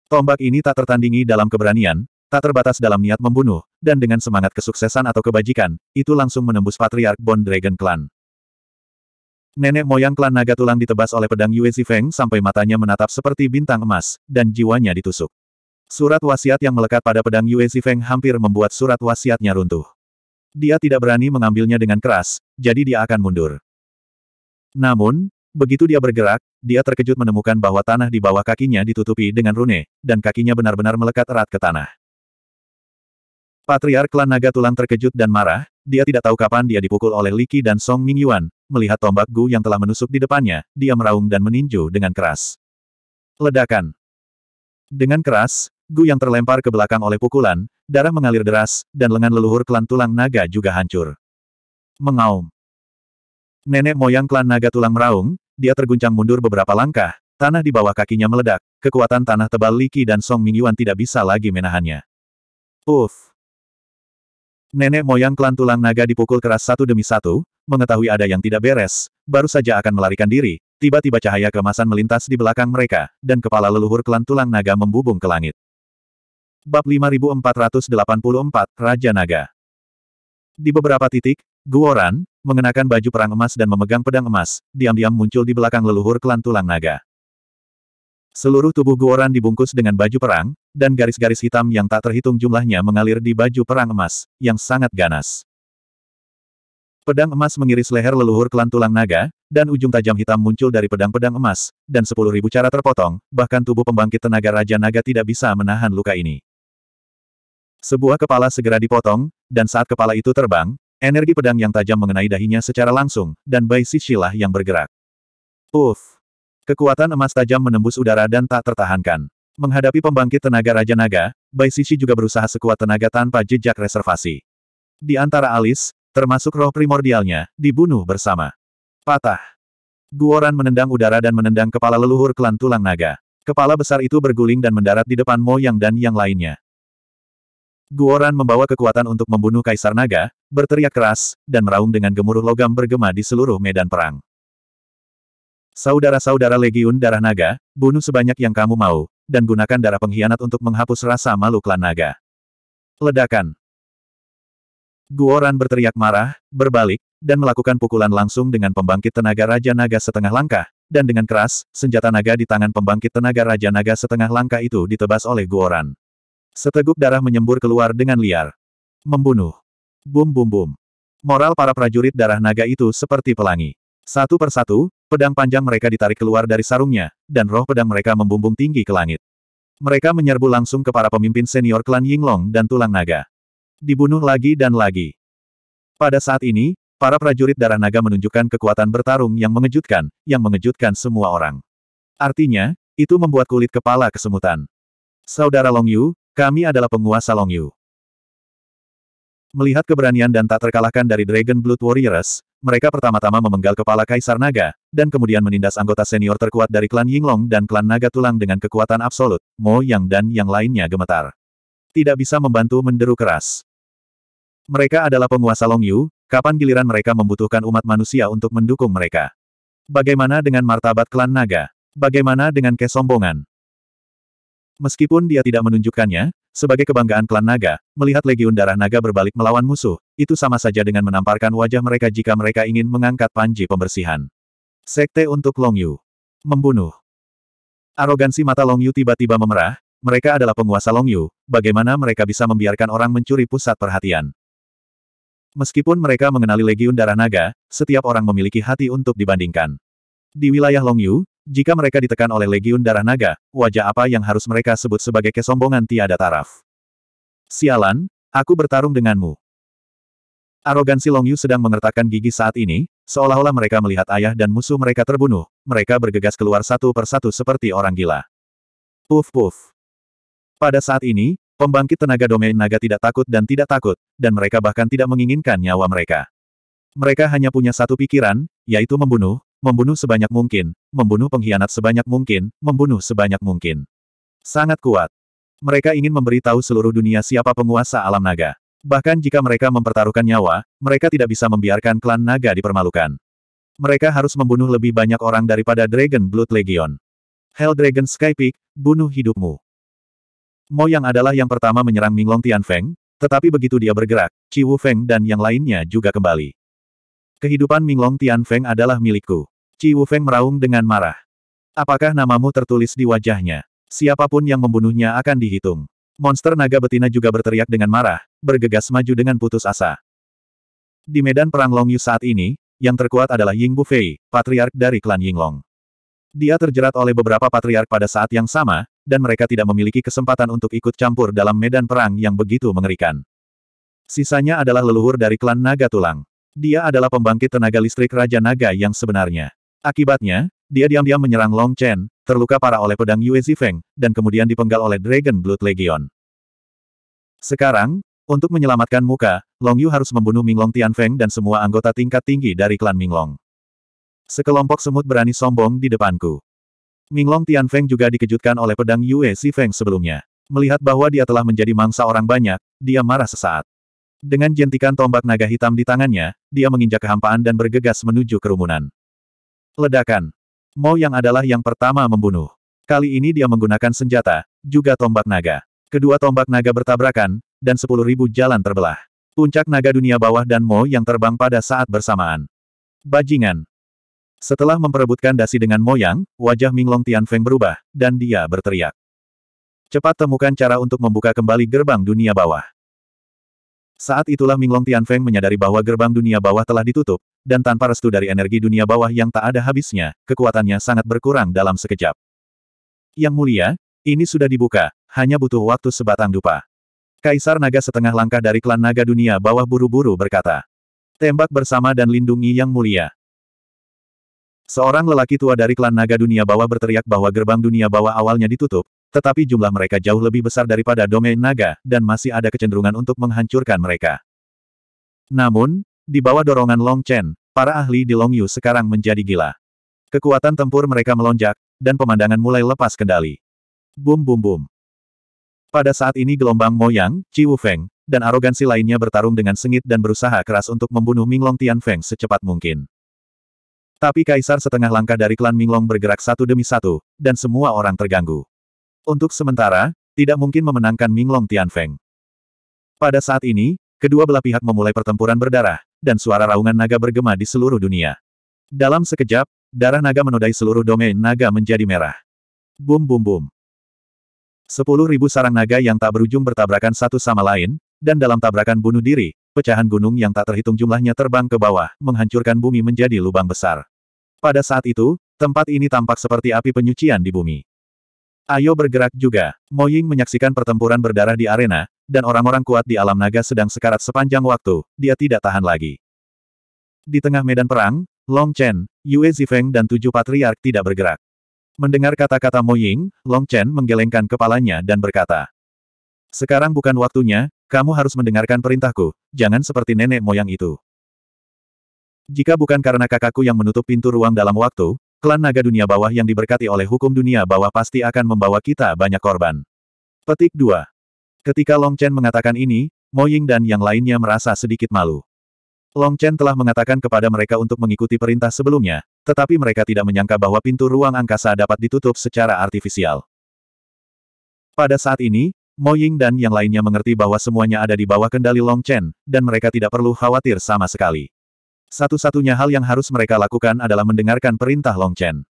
Tombak ini tak tertandingi dalam keberanian, tak terbatas dalam niat membunuh, dan dengan semangat kesuksesan atau kebajikan, itu langsung menembus Patriark Bond Dragon Clan. Nenek moyang klan naga tulang ditebas oleh pedang Yue Zifeng sampai matanya menatap seperti bintang emas, dan jiwanya ditusuk. Surat wasiat yang melekat pada pedang Yue Zifeng hampir membuat surat wasiatnya runtuh. Dia tidak berani mengambilnya dengan keras, jadi dia akan mundur. Namun, begitu dia bergerak, dia terkejut menemukan bahwa tanah di bawah kakinya ditutupi dengan rune, dan kakinya benar-benar melekat erat ke tanah. Patriark klan naga tulang terkejut dan marah, dia tidak tahu kapan dia dipukul oleh Liki dan Song Mingyuan, melihat tombak Gu yang telah menusuk di depannya, dia meraung dan meninju dengan keras. Ledakan. Dengan keras, Gu yang terlempar ke belakang oleh pukulan, darah mengalir deras, dan lengan leluhur klan tulang naga juga hancur. Mengaum. Nenek moyang klan naga tulang meraung, dia terguncang mundur beberapa langkah, tanah di bawah kakinya meledak, kekuatan tanah tebal Liki dan Song Mingyuan tidak bisa lagi menahannya. Uff. Nenek moyang klan tulang naga dipukul keras satu demi satu, mengetahui ada yang tidak beres, baru saja akan melarikan diri, tiba-tiba cahaya kemasan melintas di belakang mereka, dan kepala leluhur klan tulang naga membubung ke langit. Bab 5484, Raja Naga Di beberapa titik, Guoran, mengenakan baju perang emas dan memegang pedang emas, diam-diam muncul di belakang leluhur klan tulang naga. Seluruh tubuh Guoran dibungkus dengan baju perang, dan garis-garis hitam yang tak terhitung jumlahnya mengalir di baju perang emas, yang sangat ganas. Pedang emas mengiris leher leluhur klan tulang naga, dan ujung tajam hitam muncul dari pedang-pedang emas, dan sepuluh ribu cara terpotong, bahkan tubuh pembangkit tenaga Raja Naga tidak bisa menahan luka ini. Sebuah kepala segera dipotong, dan saat kepala itu terbang, energi pedang yang tajam mengenai dahinya secara langsung, dan Bai Sishilah yang bergerak. Uff! Kekuatan emas tajam menembus udara dan tak tertahankan. Menghadapi pembangkit tenaga Raja Naga, Bai Sisi juga berusaha sekuat tenaga tanpa jejak reservasi. Di antara alis, termasuk roh primordialnya, dibunuh bersama. Patah. Guoran menendang udara dan menendang kepala leluhur klan tulang naga. Kepala besar itu berguling dan mendarat di depan Mo Yang dan yang lainnya. Guoran membawa kekuatan untuk membunuh Kaisar Naga, berteriak keras, dan meraung dengan gemuruh logam bergema di seluruh medan perang. Saudara-saudara Legiun Darah Naga, bunuh sebanyak yang kamu mau, dan gunakan darah pengkhianat untuk menghapus rasa malu klan naga. Ledakan. Guoran berteriak marah, berbalik, dan melakukan pukulan langsung dengan pembangkit tenaga Raja Naga setengah langkah, dan dengan keras, senjata naga di tangan pembangkit tenaga Raja Naga setengah langkah itu ditebas oleh Guoran. Seteguk darah menyembur keluar dengan liar. Membunuh. Bum bum bum. Moral para prajurit darah naga itu seperti pelangi. Satu persatu, Pedang panjang mereka ditarik keluar dari sarungnya, dan roh pedang mereka membumbung tinggi ke langit. Mereka menyerbu langsung ke para pemimpin senior klan Yinglong dan Tulang Naga. Dibunuh lagi dan lagi. Pada saat ini, para prajurit darah naga menunjukkan kekuatan bertarung yang mengejutkan, yang mengejutkan semua orang. Artinya, itu membuat kulit kepala kesemutan. Saudara Long Yu, kami adalah penguasa Long Yu. Melihat keberanian dan tak terkalahkan dari Dragon Blood Warriors, mereka pertama-tama memenggal kepala Kaisar Naga, dan kemudian menindas anggota senior terkuat dari klan Yinglong dan klan Naga Tulang dengan kekuatan absolut, Mo Yang dan yang lainnya gemetar. Tidak bisa membantu menderu keras. Mereka adalah penguasa Longyu, kapan giliran mereka membutuhkan umat manusia untuk mendukung mereka? Bagaimana dengan martabat klan Naga? Bagaimana dengan kesombongan? Meskipun dia tidak menunjukkannya, sebagai kebanggaan klan naga, melihat legiun darah naga berbalik melawan musuh, itu sama saja dengan menamparkan wajah mereka jika mereka ingin mengangkat panji pembersihan. Sekte untuk Longyu. Membunuh. Arogansi mata Longyu tiba-tiba memerah, mereka adalah penguasa Longyu, bagaimana mereka bisa membiarkan orang mencuri pusat perhatian. Meskipun mereka mengenali legiun darah naga, setiap orang memiliki hati untuk dibandingkan. Di wilayah Longyu, jika mereka ditekan oleh Legiun Darah Naga, wajah apa yang harus mereka sebut sebagai kesombongan tiada taraf? Sialan, aku bertarung denganmu. Arogansi Long Yu sedang mengertakkan gigi saat ini, seolah-olah mereka melihat ayah dan musuh mereka terbunuh, mereka bergegas keluar satu persatu seperti orang gila. Puf puf. Pada saat ini, pembangkit tenaga domain naga tidak takut dan tidak takut, dan mereka bahkan tidak menginginkan nyawa mereka. Mereka hanya punya satu pikiran, yaitu membunuh, membunuh sebanyak mungkin, membunuh pengkhianat sebanyak mungkin, membunuh sebanyak mungkin. Sangat kuat. Mereka ingin memberitahu seluruh dunia siapa penguasa alam naga. Bahkan jika mereka mempertaruhkan nyawa, mereka tidak bisa membiarkan klan naga dipermalukan. Mereka harus membunuh lebih banyak orang daripada Dragon Blood Legion. Hell Dragon Sky Peak. bunuh hidupmu. Mo Yang adalah yang pertama menyerang Minglong Feng, tetapi begitu dia bergerak, Qi Wu Feng dan yang lainnya juga kembali. Kehidupan Minglong Tian Feng adalah milikku. Ci Feng meraung dengan marah. Apakah namamu tertulis di wajahnya? Siapapun yang membunuhnya akan dihitung. Monster naga betina juga berteriak dengan marah, bergegas maju dengan putus asa. Di medan perang Long Yu saat ini, yang terkuat adalah Ying Bu Fei, patriark dari klan Yinglong. Dia terjerat oleh beberapa patriark pada saat yang sama, dan mereka tidak memiliki kesempatan untuk ikut campur dalam medan perang yang begitu mengerikan. Sisanya adalah leluhur dari klan naga tulang. Dia adalah pembangkit tenaga listrik Raja Naga yang sebenarnya. Akibatnya, dia diam-diam menyerang Long Chen, terluka parah oleh pedang Yue Zifeng, dan kemudian dipenggal oleh Dragon Blood Legion. Sekarang, untuk menyelamatkan muka, Long Yu harus membunuh Minglong Tianfeng dan semua anggota tingkat tinggi dari klan Minglong. Sekelompok semut berani sombong di depanku. Minglong Tianfeng juga dikejutkan oleh pedang Yue Zifeng sebelumnya. Melihat bahwa dia telah menjadi mangsa orang banyak, dia marah sesaat. Dengan jentikan tombak naga hitam di tangannya, dia menginjak kehampaan dan bergegas menuju kerumunan. Ledakan. Mo yang adalah yang pertama membunuh. Kali ini dia menggunakan senjata, juga tombak naga. Kedua tombak naga bertabrakan, dan sepuluh ribu jalan terbelah. Puncak naga dunia bawah dan Mo yang terbang pada saat bersamaan. Bajingan. Setelah memperebutkan dasi dengan Moyang, wajah Minglong Tianfeng berubah, dan dia berteriak. Cepat temukan cara untuk membuka kembali gerbang dunia bawah. Saat itulah Minglong Tianfeng menyadari bahwa gerbang dunia bawah telah ditutup, dan tanpa restu dari energi dunia bawah yang tak ada habisnya, kekuatannya sangat berkurang dalam sekejap. Yang mulia, ini sudah dibuka, hanya butuh waktu sebatang dupa. Kaisar Naga setengah langkah dari klan Naga dunia bawah buru-buru berkata. Tembak bersama dan lindungi yang mulia. Seorang lelaki tua dari klan Naga dunia bawah berteriak bahwa gerbang dunia bawah awalnya ditutup, tetapi jumlah mereka jauh lebih besar daripada domain naga, dan masih ada kecenderungan untuk menghancurkan mereka. Namun, di bawah dorongan Long Chen, para ahli di Long Yu sekarang menjadi gila. Kekuatan tempur mereka melonjak, dan pemandangan mulai lepas kendali. Bum bum bum. Pada saat ini gelombang Moyang, Ci Feng, dan arogansi lainnya bertarung dengan sengit dan berusaha keras untuk membunuh Minglong Feng secepat mungkin. Tapi kaisar setengah langkah dari klan Minglong bergerak satu demi satu, dan semua orang terganggu. Untuk sementara, tidak mungkin memenangkan Minglong Tianfeng. Pada saat ini, kedua belah pihak memulai pertempuran berdarah, dan suara raungan naga bergema di seluruh dunia. Dalam sekejap, darah naga menodai seluruh domain naga menjadi merah. Bum bum bum. Sepuluh ribu sarang naga yang tak berujung bertabrakan satu sama lain, dan dalam tabrakan bunuh diri, pecahan gunung yang tak terhitung jumlahnya terbang ke bawah, menghancurkan bumi menjadi lubang besar. Pada saat itu, tempat ini tampak seperti api penyucian di bumi. Ayo bergerak juga. Mo Ying menyaksikan pertempuran berdarah di arena, dan orang-orang kuat di alam naga sedang sekarat sepanjang waktu, dia tidak tahan lagi. Di tengah medan perang, Long Chen, Yue Zifeng dan tujuh patriark tidak bergerak. Mendengar kata-kata Mo Ying, Long Chen menggelengkan kepalanya dan berkata, Sekarang bukan waktunya, kamu harus mendengarkan perintahku, jangan seperti nenek moyang itu. Jika bukan karena kakakku yang menutup pintu ruang dalam waktu, Klan naga dunia bawah yang diberkati oleh hukum dunia bawah pasti akan membawa kita banyak korban. Petik 2. Ketika Long Chen mengatakan ini, Mo Ying dan yang lainnya merasa sedikit malu. Long Chen telah mengatakan kepada mereka untuk mengikuti perintah sebelumnya, tetapi mereka tidak menyangka bahwa pintu ruang angkasa dapat ditutup secara artifisial. Pada saat ini, Mo Ying dan yang lainnya mengerti bahwa semuanya ada di bawah kendali Long Chen, dan mereka tidak perlu khawatir sama sekali. Satu-satunya hal yang harus mereka lakukan adalah mendengarkan perintah Long Chen.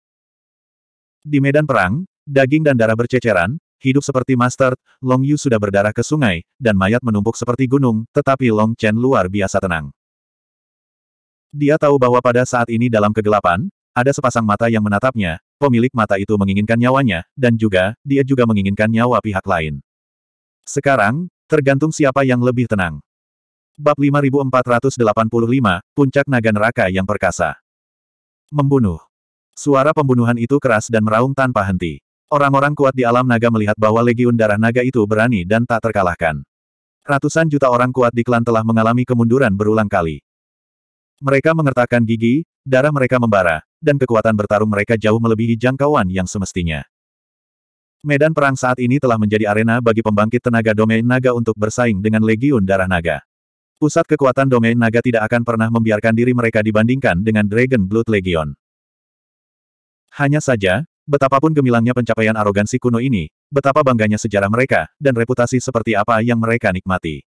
Di medan perang, daging dan darah berceceran, hidup seperti master, Long Yu sudah berdarah ke sungai, dan mayat menumpuk seperti gunung, tetapi Long Chen luar biasa tenang. Dia tahu bahwa pada saat ini dalam kegelapan, ada sepasang mata yang menatapnya, pemilik mata itu menginginkan nyawanya, dan juga, dia juga menginginkan nyawa pihak lain. Sekarang, tergantung siapa yang lebih tenang. Bab 5485, Puncak Naga Neraka yang Perkasa. Membunuh. Suara pembunuhan itu keras dan meraung tanpa henti. Orang-orang kuat di alam naga melihat bahwa legiun darah naga itu berani dan tak terkalahkan. Ratusan juta orang kuat di klan telah mengalami kemunduran berulang kali. Mereka mengertakkan gigi, darah mereka membara, dan kekuatan bertarung mereka jauh melebihi jangkauan yang semestinya. Medan perang saat ini telah menjadi arena bagi pembangkit tenaga domain naga untuk bersaing dengan legiun darah naga. Pusat kekuatan domain naga tidak akan pernah membiarkan diri mereka dibandingkan dengan Dragon Blood Legion. Hanya saja, betapapun gemilangnya pencapaian arogansi kuno ini, betapa bangganya sejarah mereka, dan reputasi seperti apa yang mereka nikmati.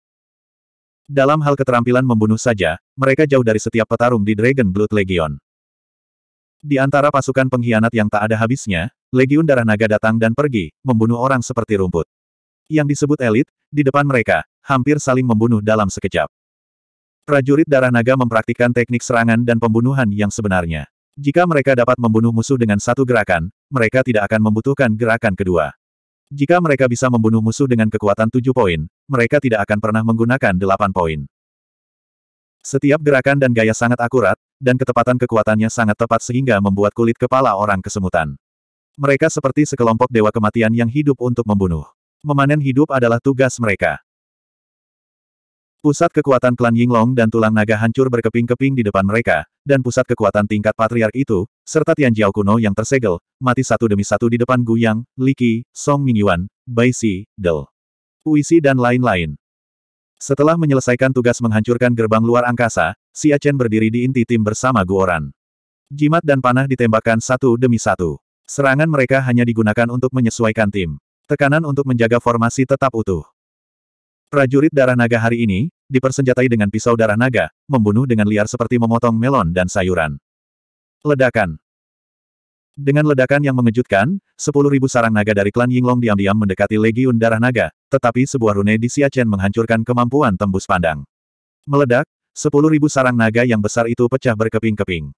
Dalam hal keterampilan membunuh saja, mereka jauh dari setiap petarung di Dragon Blood Legion. Di antara pasukan pengkhianat yang tak ada habisnya, Legiun Darah Naga datang dan pergi, membunuh orang seperti rumput. Yang disebut elit, di depan mereka, hampir saling membunuh dalam sekejap. Prajurit darah naga mempraktikkan teknik serangan dan pembunuhan yang sebenarnya. Jika mereka dapat membunuh musuh dengan satu gerakan, mereka tidak akan membutuhkan gerakan kedua. Jika mereka bisa membunuh musuh dengan kekuatan tujuh poin, mereka tidak akan pernah menggunakan delapan poin. Setiap gerakan dan gaya sangat akurat, dan ketepatan kekuatannya sangat tepat sehingga membuat kulit kepala orang kesemutan. Mereka seperti sekelompok dewa kematian yang hidup untuk membunuh. Memanen hidup adalah tugas mereka. Pusat kekuatan klan Yinglong dan tulang naga hancur berkeping-keping di depan mereka, dan pusat kekuatan tingkat patriark itu, serta Tian Jiao kuno yang tersegel, mati satu demi satu di depan Gu Yang, Li Qi, Song Mingyuan, Bai Si, Del. Uisi dan lain-lain. Setelah menyelesaikan tugas menghancurkan gerbang luar angkasa, Si Achen berdiri di inti tim bersama Guoran. Jimat dan panah ditembakkan satu demi satu. Serangan mereka hanya digunakan untuk menyesuaikan tim. Tekanan untuk menjaga formasi tetap utuh. Prajurit darah naga hari ini, dipersenjatai dengan pisau darah naga, membunuh dengan liar seperti memotong melon dan sayuran. Ledakan Dengan ledakan yang mengejutkan, 10.000 sarang naga dari klan Yinglong diam-diam mendekati legiun darah naga, tetapi sebuah rune di Siachen menghancurkan kemampuan tembus pandang. Meledak, 10.000 sarang naga yang besar itu pecah berkeping-keping.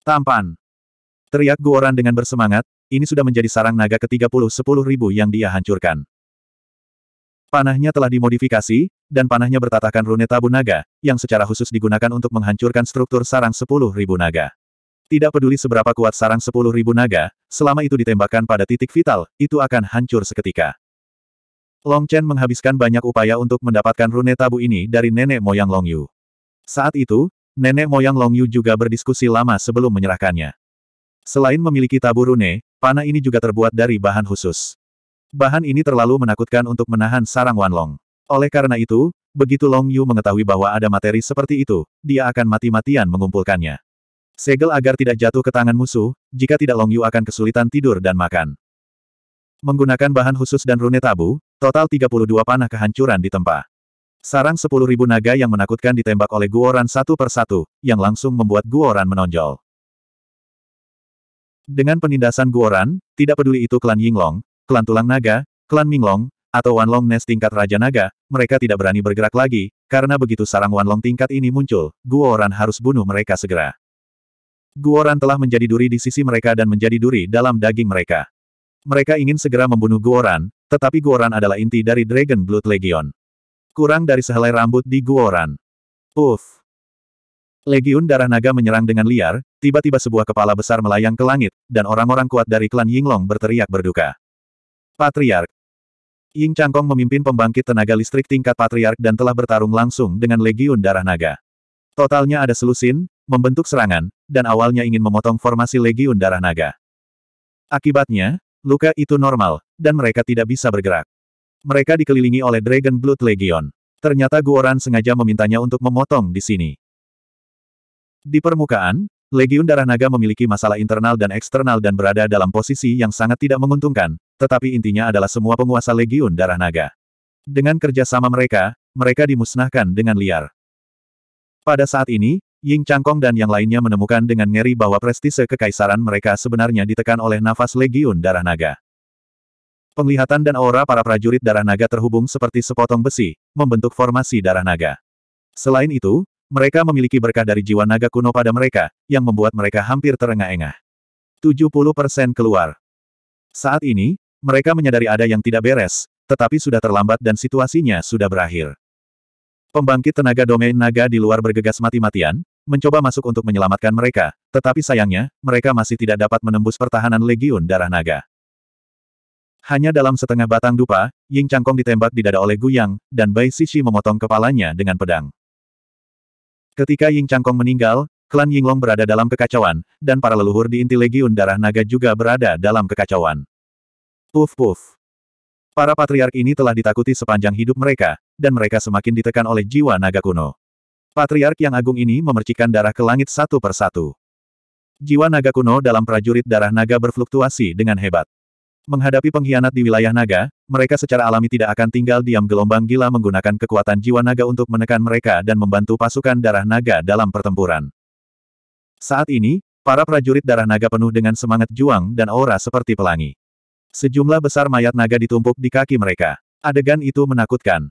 Tampan! Teriak Guoran dengan bersemangat, ini sudah menjadi sarang naga ke-30 10.000 yang dia hancurkan. Panahnya telah dimodifikasi, dan panahnya bertatahkan rune tabu naga, yang secara khusus digunakan untuk menghancurkan struktur sarang ribu naga. Tidak peduli seberapa kuat sarang ribu naga, selama itu ditembakkan pada titik vital, itu akan hancur seketika. Long Chen menghabiskan banyak upaya untuk mendapatkan rune tabu ini dari nenek moyang Long Yu. Saat itu, nenek moyang Long Yu juga berdiskusi lama sebelum menyerahkannya. Selain memiliki tabu rune, panah ini juga terbuat dari bahan khusus. Bahan ini terlalu menakutkan untuk menahan sarang Wanlong. Oleh karena itu, begitu Long Yu mengetahui bahwa ada materi seperti itu, dia akan mati-matian mengumpulkannya. Segel agar tidak jatuh ke tangan musuh, jika tidak Long Yu akan kesulitan tidur dan makan. Menggunakan bahan khusus dan rune tabu, total 32 panah kehancuran ditempa. Sarang 10.000 naga yang menakutkan ditembak oleh Guoran satu persatu, yang langsung membuat Guoran menonjol. Dengan penindasan Guoran, tidak peduli itu klan Yinglong, klan tulang naga, klan Minglong, atau Wanlong Nest tingkat Raja Naga, mereka tidak berani bergerak lagi, karena begitu sarang Wanlong tingkat ini muncul, Guoran harus bunuh mereka segera. Guoran telah menjadi duri di sisi mereka dan menjadi duri dalam daging mereka. Mereka ingin segera membunuh Guoran, tetapi Guoran adalah inti dari Dragon Blood Legion. Kurang dari sehelai rambut di Guoran. Uff. Legiun Darah Naga menyerang dengan liar, tiba-tiba sebuah kepala besar melayang ke langit, dan orang-orang kuat dari klan Yinglong berteriak berduka. Patriark Ying Changkong memimpin pembangkit tenaga listrik tingkat Patriark dan telah bertarung langsung dengan Legiun Darah Naga. Totalnya ada selusin, membentuk serangan, dan awalnya ingin memotong formasi Legiun Darah Naga. Akibatnya, luka itu normal, dan mereka tidak bisa bergerak. Mereka dikelilingi oleh Dragon Blood Legion. Ternyata Guoran sengaja memintanya untuk memotong di sini. Di permukaan, Legiun Darah Naga memiliki masalah internal dan eksternal dan berada dalam posisi yang sangat tidak menguntungkan, tetapi intinya adalah semua penguasa Legiun Darah Naga. Dengan kerjasama mereka, mereka dimusnahkan dengan liar. Pada saat ini, Ying Changkong dan yang lainnya menemukan dengan ngeri bahwa prestise kekaisaran mereka sebenarnya ditekan oleh nafas Legiun Darah Naga. Penglihatan dan aura para prajurit Darah Naga terhubung seperti sepotong besi, membentuk formasi Darah Naga. Selain itu, mereka memiliki berkah dari jiwa naga kuno pada mereka, yang membuat mereka hampir terengah-engah. 70% keluar. Saat ini, mereka menyadari ada yang tidak beres, tetapi sudah terlambat dan situasinya sudah berakhir. Pembangkit tenaga domain naga di luar bergegas mati-matian, mencoba masuk untuk menyelamatkan mereka, tetapi sayangnya, mereka masih tidak dapat menembus pertahanan Legiun Darah Naga. Hanya dalam setengah batang dupa, Ying Changkong ditembak di dada oleh Gu Yang dan Bai Sishi memotong kepalanya dengan pedang. Ketika Ying Changkong meninggal, klan Yinglong berada dalam kekacauan, dan para leluhur di inti Legiun Darah Naga juga berada dalam kekacauan. Puf puf. Para patriark ini telah ditakuti sepanjang hidup mereka, dan mereka semakin ditekan oleh jiwa naga kuno. Patriark yang agung ini memercikan darah ke langit satu persatu. Jiwa naga kuno dalam prajurit darah naga berfluktuasi dengan hebat. Menghadapi pengkhianat di wilayah naga, mereka secara alami tidak akan tinggal diam gelombang gila menggunakan kekuatan jiwa naga untuk menekan mereka dan membantu pasukan darah naga dalam pertempuran. Saat ini, para prajurit darah naga penuh dengan semangat juang dan aura seperti pelangi. Sejumlah besar mayat naga ditumpuk di kaki mereka. Adegan itu menakutkan.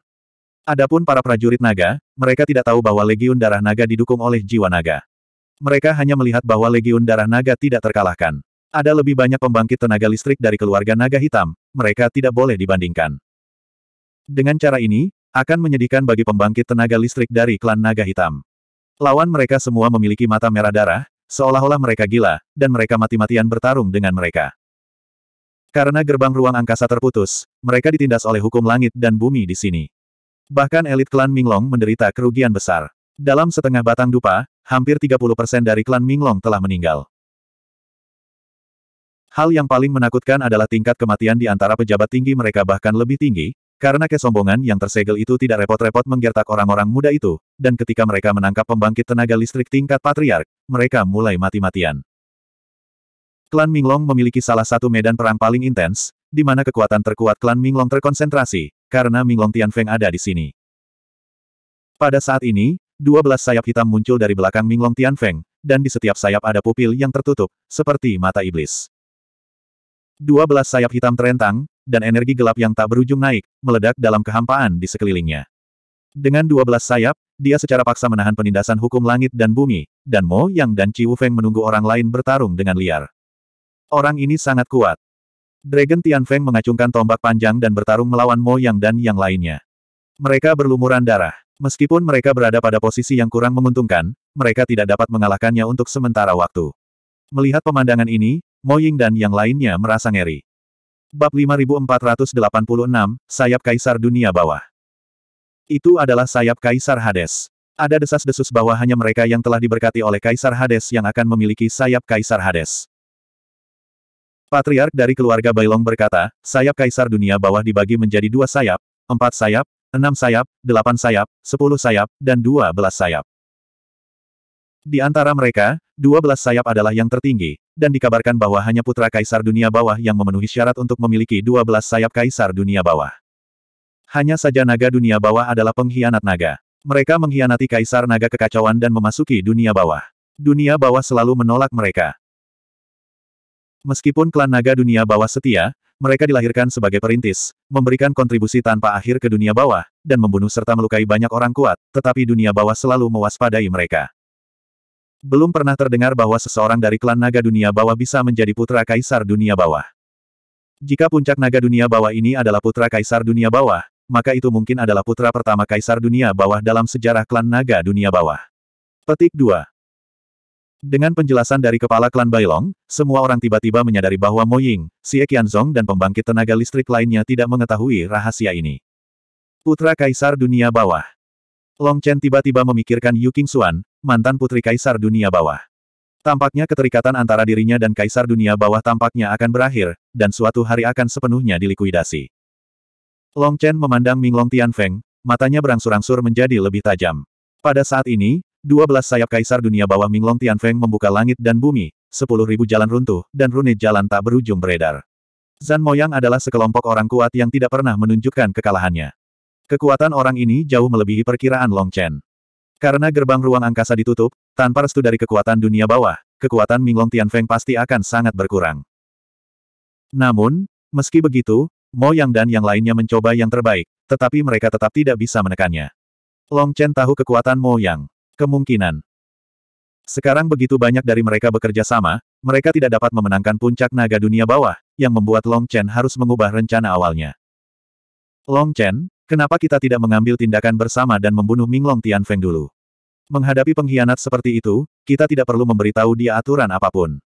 Adapun para prajurit naga, mereka tidak tahu bahwa Legiun Darah Naga didukung oleh jiwa naga. Mereka hanya melihat bahwa Legiun Darah Naga tidak terkalahkan. Ada lebih banyak pembangkit tenaga listrik dari keluarga naga hitam, mereka tidak boleh dibandingkan. Dengan cara ini, akan menyedihkan bagi pembangkit tenaga listrik dari klan naga hitam. Lawan mereka semua memiliki mata merah darah, seolah-olah mereka gila, dan mereka mati-matian bertarung dengan mereka. Karena gerbang ruang angkasa terputus, mereka ditindas oleh hukum langit dan bumi di sini. Bahkan elit klan Minglong menderita kerugian besar. Dalam setengah batang dupa, hampir 30% dari klan Minglong telah meninggal. Hal yang paling menakutkan adalah tingkat kematian di antara pejabat tinggi mereka bahkan lebih tinggi, karena kesombongan yang tersegel itu tidak repot-repot menggertak orang-orang muda itu, dan ketika mereka menangkap pembangkit tenaga listrik tingkat patriark, mereka mulai mati-matian. Klan Minglong memiliki salah satu medan perang paling intens, di mana kekuatan terkuat klan Minglong terkonsentrasi, karena Minglong Tianfeng ada di sini. Pada saat ini, 12 sayap hitam muncul dari belakang Minglong Tianfeng, dan di setiap sayap ada pupil yang tertutup, seperti mata iblis. 12 sayap hitam terentang, dan energi gelap yang tak berujung naik, meledak dalam kehampaan di sekelilingnya. Dengan 12 sayap, dia secara paksa menahan penindasan hukum langit dan bumi, dan Mo Yang dan Ci Wu Feng menunggu orang lain bertarung dengan liar. Orang ini sangat kuat. Dragon Tianfeng mengacungkan tombak panjang dan bertarung melawan Mo Yang dan yang lainnya. Mereka berlumuran darah. Meskipun mereka berada pada posisi yang kurang menguntungkan, mereka tidak dapat mengalahkannya untuk sementara waktu. Melihat pemandangan ini, Mo Ying dan yang lainnya merasa ngeri. Bab 5486, Sayap Kaisar Dunia Bawah. Itu adalah sayap Kaisar Hades. Ada desas-desus bahwa hanya mereka yang telah diberkati oleh Kaisar Hades yang akan memiliki sayap Kaisar Hades. Patriark dari keluarga Bailong berkata, sayap kaisar dunia bawah dibagi menjadi dua sayap, empat sayap, enam sayap, delapan sayap, sepuluh sayap, dan dua belas sayap. Di antara mereka, dua belas sayap adalah yang tertinggi, dan dikabarkan bahwa hanya putra kaisar dunia bawah yang memenuhi syarat untuk memiliki dua belas sayap kaisar dunia bawah. Hanya saja naga dunia bawah adalah pengkhianat naga. Mereka mengkhianati kaisar naga kekacauan dan memasuki dunia bawah. Dunia bawah selalu menolak mereka. Meskipun klan naga dunia bawah setia, mereka dilahirkan sebagai perintis, memberikan kontribusi tanpa akhir ke dunia bawah, dan membunuh serta melukai banyak orang kuat, tetapi dunia bawah selalu mewaspadai mereka. Belum pernah terdengar bahwa seseorang dari klan naga dunia bawah bisa menjadi putra kaisar dunia bawah. Jika puncak naga dunia bawah ini adalah putra kaisar dunia bawah, maka itu mungkin adalah putra pertama kaisar dunia bawah dalam sejarah klan naga dunia bawah. Petik 2. Dengan penjelasan dari kepala klan Bailong, semua orang tiba-tiba menyadari bahwa Mo Ying, Si Qianzong dan pembangkit tenaga listrik lainnya tidak mengetahui rahasia ini. Putra Kaisar Dunia Bawah Long Chen tiba-tiba memikirkan Yu Xuan, mantan putri Kaisar Dunia Bawah. Tampaknya keterikatan antara dirinya dan Kaisar Dunia Bawah tampaknya akan berakhir, dan suatu hari akan sepenuhnya dilikuidasi. Long Chen memandang Ming Long Tian Feng, matanya berangsur-angsur menjadi lebih tajam. Pada saat ini, 12 sayap kaisar dunia bawah Minglong Tianfeng membuka langit dan bumi, ribu jalan runtuh, dan rune jalan tak berujung beredar. Zan Moyang adalah sekelompok orang kuat yang tidak pernah menunjukkan kekalahannya. Kekuatan orang ini jauh melebihi perkiraan Long Chen. Karena gerbang ruang angkasa ditutup, tanpa restu dari kekuatan dunia bawah, kekuatan Minglong Tianfeng pasti akan sangat berkurang. Namun, meski begitu, Moyang dan yang lainnya mencoba yang terbaik, tetapi mereka tetap tidak bisa menekannya. Long Chen tahu kekuatan Moyang. Kemungkinan. Sekarang begitu banyak dari mereka bekerja sama, mereka tidak dapat memenangkan puncak naga dunia bawah, yang membuat Long Chen harus mengubah rencana awalnya. Long Chen, kenapa kita tidak mengambil tindakan bersama dan membunuh Ming Long Tian Feng dulu? Menghadapi pengkhianat seperti itu, kita tidak perlu memberitahu dia aturan apapun.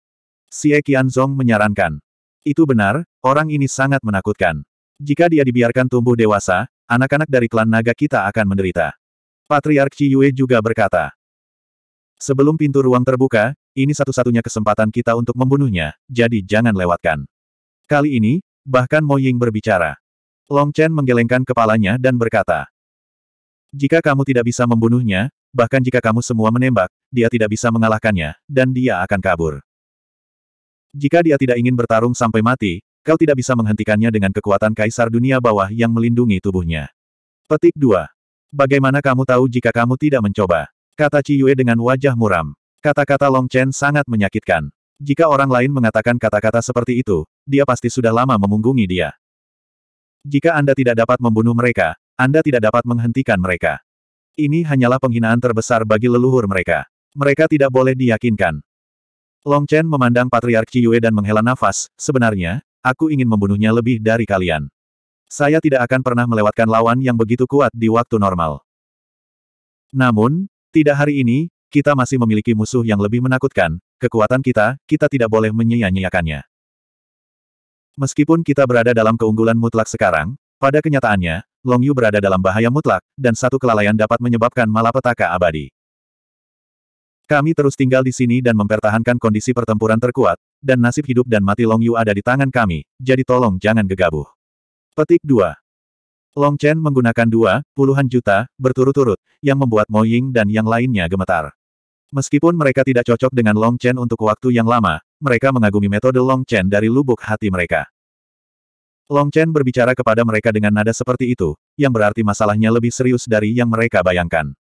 Xie Qianzong menyarankan. Itu benar, orang ini sangat menakutkan. Jika dia dibiarkan tumbuh dewasa, anak-anak dari klan naga kita akan menderita. Patriark Yue juga berkata. Sebelum pintu ruang terbuka, ini satu-satunya kesempatan kita untuk membunuhnya, jadi jangan lewatkan. Kali ini, bahkan Mo Ying berbicara. Long Chen menggelengkan kepalanya dan berkata, Jika kamu tidak bisa membunuhnya, bahkan jika kamu semua menembak, dia tidak bisa mengalahkannya, dan dia akan kabur. Jika dia tidak ingin bertarung sampai mati, kau tidak bisa menghentikannya dengan kekuatan kaisar dunia bawah yang melindungi tubuhnya. Petik 2. Bagaimana kamu tahu jika kamu tidak mencoba? Kata Ciyue dengan wajah muram. Kata-kata Long Chen sangat menyakitkan. Jika orang lain mengatakan kata-kata seperti itu, dia pasti sudah lama memunggungi dia. Jika Anda tidak dapat membunuh mereka, Anda tidak dapat menghentikan mereka. Ini hanyalah penghinaan terbesar bagi leluhur mereka. Mereka tidak boleh diyakinkan. Long Chen memandang Patriark Ciyue dan menghela nafas, sebenarnya, aku ingin membunuhnya lebih dari kalian. Saya tidak akan pernah melewatkan lawan yang begitu kuat di waktu normal. Namun, tidak hari ini, kita masih memiliki musuh yang lebih menakutkan, kekuatan kita, kita tidak boleh menyia-nyiakannya. Meskipun kita berada dalam keunggulan mutlak sekarang, pada kenyataannya, Long Yu berada dalam bahaya mutlak, dan satu kelalaian dapat menyebabkan malapetaka abadi. Kami terus tinggal di sini dan mempertahankan kondisi pertempuran terkuat, dan nasib hidup dan mati Long Yu ada di tangan kami, jadi tolong jangan gegabah. Petik 2. Long Chen menggunakan dua, puluhan juta, berturut-turut, yang membuat Mo Ying dan yang lainnya gemetar. Meskipun mereka tidak cocok dengan Long Chen untuk waktu yang lama, mereka mengagumi metode Long Chen dari lubuk hati mereka. Long Chen berbicara kepada mereka dengan nada seperti itu, yang berarti masalahnya lebih serius dari yang mereka bayangkan.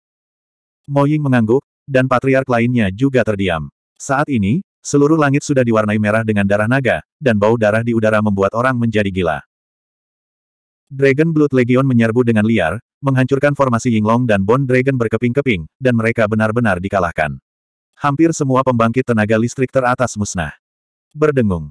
Mo Ying mengangguk, dan patriark lainnya juga terdiam. Saat ini, seluruh langit sudah diwarnai merah dengan darah naga, dan bau darah di udara membuat orang menjadi gila. Dragon Blood Legion menyerbu dengan liar, menghancurkan formasi Yinglong dan Bond Dragon berkeping-keping, dan mereka benar-benar dikalahkan. Hampir semua pembangkit tenaga listrik teratas musnah. Berdengung.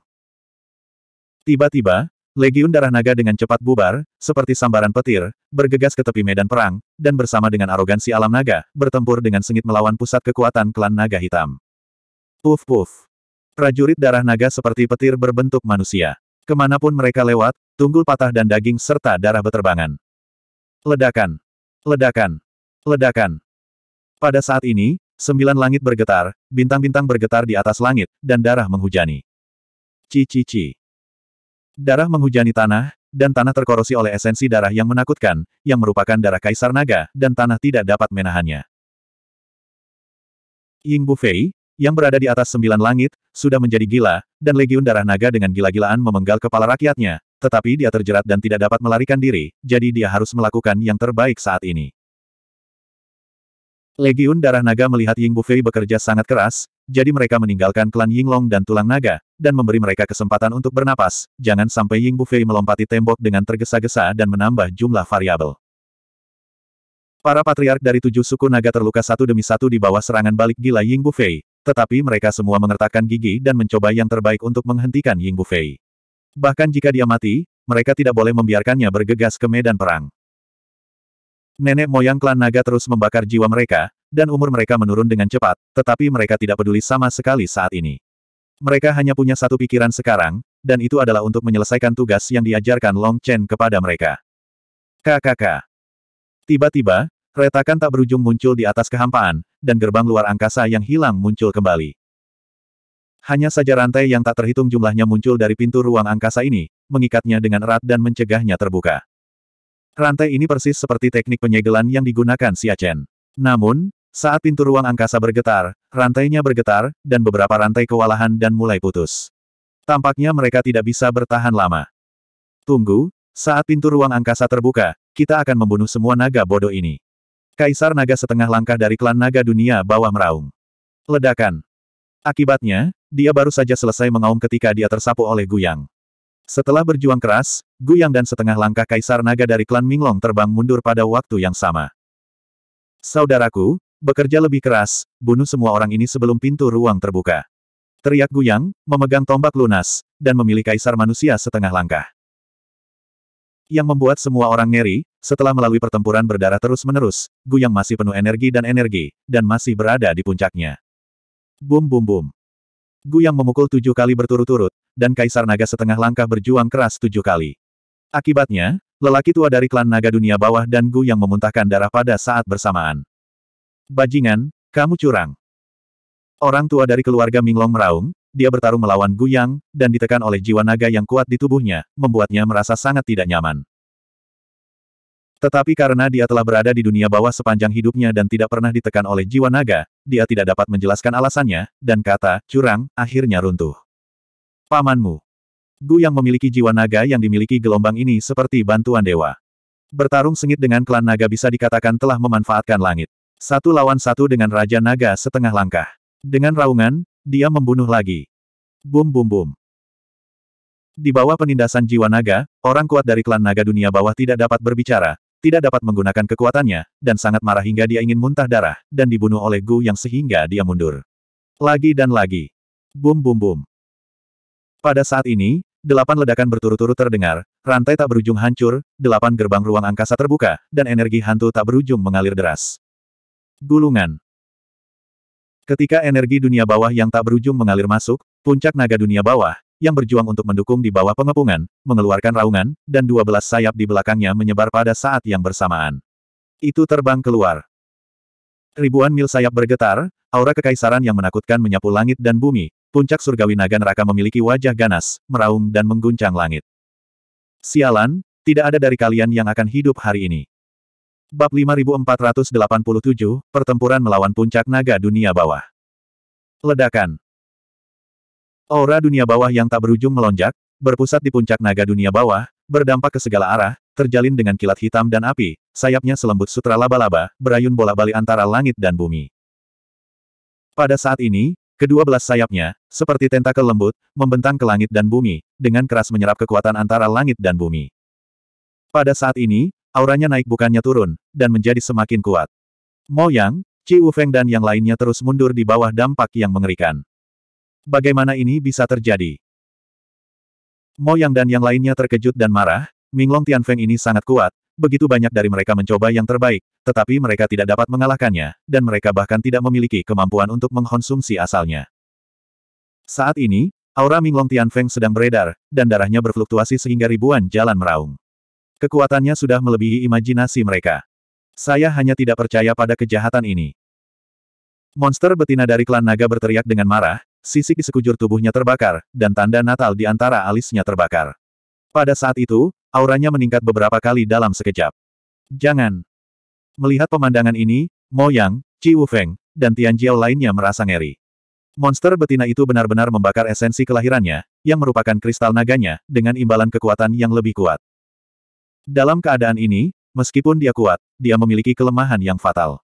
Tiba-tiba, Legiun Darah Naga dengan cepat bubar, seperti sambaran petir, bergegas ke tepi medan perang, dan bersama dengan arogansi alam naga, bertempur dengan sengit melawan pusat kekuatan klan naga hitam. Puf-puf. Prajurit darah naga seperti petir berbentuk manusia. Kemanapun mereka lewat, tunggul patah dan daging serta darah beterbangan. Ledakan! Ledakan! Ledakan! Pada saat ini, sembilan langit bergetar, bintang-bintang bergetar di atas langit, dan darah menghujani. Cici-ci. Darah menghujani tanah, dan tanah terkorosi oleh esensi darah yang menakutkan, yang merupakan darah kaisar naga, dan tanah tidak dapat menahannya. Ying Bufei, yang berada di atas sembilan langit, sudah menjadi gila, dan legiun darah naga dengan gila-gilaan memenggal kepala rakyatnya, tetapi dia terjerat dan tidak dapat melarikan diri, jadi dia harus melakukan yang terbaik saat ini. Legiun Darah Naga melihat Ying Bufei bekerja sangat keras, jadi mereka meninggalkan klan Ying Long dan Tulang Naga, dan memberi mereka kesempatan untuk bernapas, jangan sampai Ying Bufei melompati tembok dengan tergesa-gesa dan menambah jumlah variabel. Para patriark dari tujuh suku naga terluka satu demi satu di bawah serangan balik gila Ying Bufei, tetapi mereka semua mengertakkan gigi dan mencoba yang terbaik untuk menghentikan Ying Bufei. Bahkan jika dia mati, mereka tidak boleh membiarkannya bergegas ke medan perang. Nenek moyang klan naga terus membakar jiwa mereka, dan umur mereka menurun dengan cepat, tetapi mereka tidak peduli sama sekali saat ini. Mereka hanya punya satu pikiran sekarang, dan itu adalah untuk menyelesaikan tugas yang diajarkan Long Chen kepada mereka. KKK. Tiba-tiba, retakan tak berujung muncul di atas kehampaan, dan gerbang luar angkasa yang hilang muncul kembali. Hanya saja rantai yang tak terhitung jumlahnya muncul dari pintu ruang angkasa ini, mengikatnya dengan erat dan mencegahnya terbuka. Rantai ini persis seperti teknik penyegelan yang digunakan Siachen. Namun, saat pintu ruang angkasa bergetar, rantainya bergetar, dan beberapa rantai kewalahan dan mulai putus. Tampaknya mereka tidak bisa bertahan lama. Tunggu, saat pintu ruang angkasa terbuka, kita akan membunuh semua naga bodoh ini. Kaisar naga setengah langkah dari klan naga dunia bawah meraung. Ledakan, Akibatnya, dia baru saja selesai mengaum ketika dia tersapu oleh Guyang. Setelah berjuang keras, Guyang dan setengah langkah kaisar naga dari klan Minglong terbang mundur pada waktu yang sama. Saudaraku, bekerja lebih keras, bunuh semua orang ini sebelum pintu ruang terbuka. Teriak Guyang, memegang tombak lunas, dan memilih kaisar manusia setengah langkah. Yang membuat semua orang ngeri, setelah melalui pertempuran berdarah terus-menerus, Guyang masih penuh energi dan energi, dan masih berada di puncaknya. Bum bum bum. Gu yang memukul tujuh kali berturut-turut, dan Kaisar Naga setengah langkah berjuang keras tujuh kali. Akibatnya, lelaki tua dari klan Naga Dunia Bawah dan Gu yang memuntahkan darah pada saat bersamaan. Bajingan, kamu curang. Orang tua dari keluarga Minglong meraung, dia bertarung melawan Gu Yang, dan ditekan oleh jiwa naga yang kuat di tubuhnya, membuatnya merasa sangat tidak nyaman. Tetapi karena dia telah berada di dunia bawah sepanjang hidupnya dan tidak pernah ditekan oleh jiwa naga, dia tidak dapat menjelaskan alasannya, dan kata, curang, akhirnya runtuh. Pamanmu. Gu yang memiliki jiwa naga yang dimiliki gelombang ini seperti bantuan dewa. Bertarung sengit dengan klan naga bisa dikatakan telah memanfaatkan langit. Satu lawan satu dengan Raja Naga setengah langkah. Dengan raungan, dia membunuh lagi. Bum bum bum. Di bawah penindasan jiwa naga, orang kuat dari klan naga dunia bawah tidak dapat berbicara, tidak dapat menggunakan kekuatannya, dan sangat marah hingga dia ingin muntah darah, dan dibunuh oleh Gu yang sehingga dia mundur. Lagi dan lagi. Bum bum bum. Pada saat ini, delapan ledakan berturut-turut terdengar, rantai tak berujung hancur, delapan gerbang ruang angkasa terbuka, dan energi hantu tak berujung mengalir deras. Gulungan. Ketika energi dunia bawah yang tak berujung mengalir masuk, puncak naga dunia bawah, yang berjuang untuk mendukung di bawah pengepungan, mengeluarkan raungan, dan dua belas sayap di belakangnya menyebar pada saat yang bersamaan. Itu terbang keluar. Ribuan mil sayap bergetar, aura kekaisaran yang menakutkan menyapu langit dan bumi, puncak surgawi naga neraka memiliki wajah ganas, meraung dan mengguncang langit. Sialan, tidak ada dari kalian yang akan hidup hari ini. Bab 5487, Pertempuran Melawan Puncak Naga Dunia Bawah. Ledakan. Aura dunia bawah yang tak berujung melonjak, berpusat di puncak naga dunia bawah, berdampak ke segala arah, terjalin dengan kilat hitam dan api, sayapnya selembut sutra laba-laba, berayun bola-bali antara langit dan bumi. Pada saat ini, kedua belas sayapnya, seperti tentakel lembut, membentang ke langit dan bumi, dengan keras menyerap kekuatan antara langit dan bumi. Pada saat ini, auranya naik bukannya turun, dan menjadi semakin kuat. Mo Yang, Ci Ufeng dan yang lainnya terus mundur di bawah dampak yang mengerikan. Bagaimana ini bisa terjadi? Yang dan yang lainnya terkejut dan marah, Minglong Tianfeng ini sangat kuat, begitu banyak dari mereka mencoba yang terbaik, tetapi mereka tidak dapat mengalahkannya, dan mereka bahkan tidak memiliki kemampuan untuk mengkonsumsi asalnya. Saat ini, aura Minglong Tianfeng sedang beredar, dan darahnya berfluktuasi sehingga ribuan jalan meraung. Kekuatannya sudah melebihi imajinasi mereka. Saya hanya tidak percaya pada kejahatan ini. Monster betina dari klan naga berteriak dengan marah, sisik di sekujur tubuhnya terbakar, dan tanda natal di antara alisnya terbakar. Pada saat itu, auranya meningkat beberapa kali dalam sekejap. Jangan! Melihat pemandangan ini, Mo Yang, Ci Wufeng, dan Tian Jiao lainnya merasa ngeri. Monster betina itu benar-benar membakar esensi kelahirannya, yang merupakan kristal naganya, dengan imbalan kekuatan yang lebih kuat. Dalam keadaan ini, meskipun dia kuat, dia memiliki kelemahan yang fatal.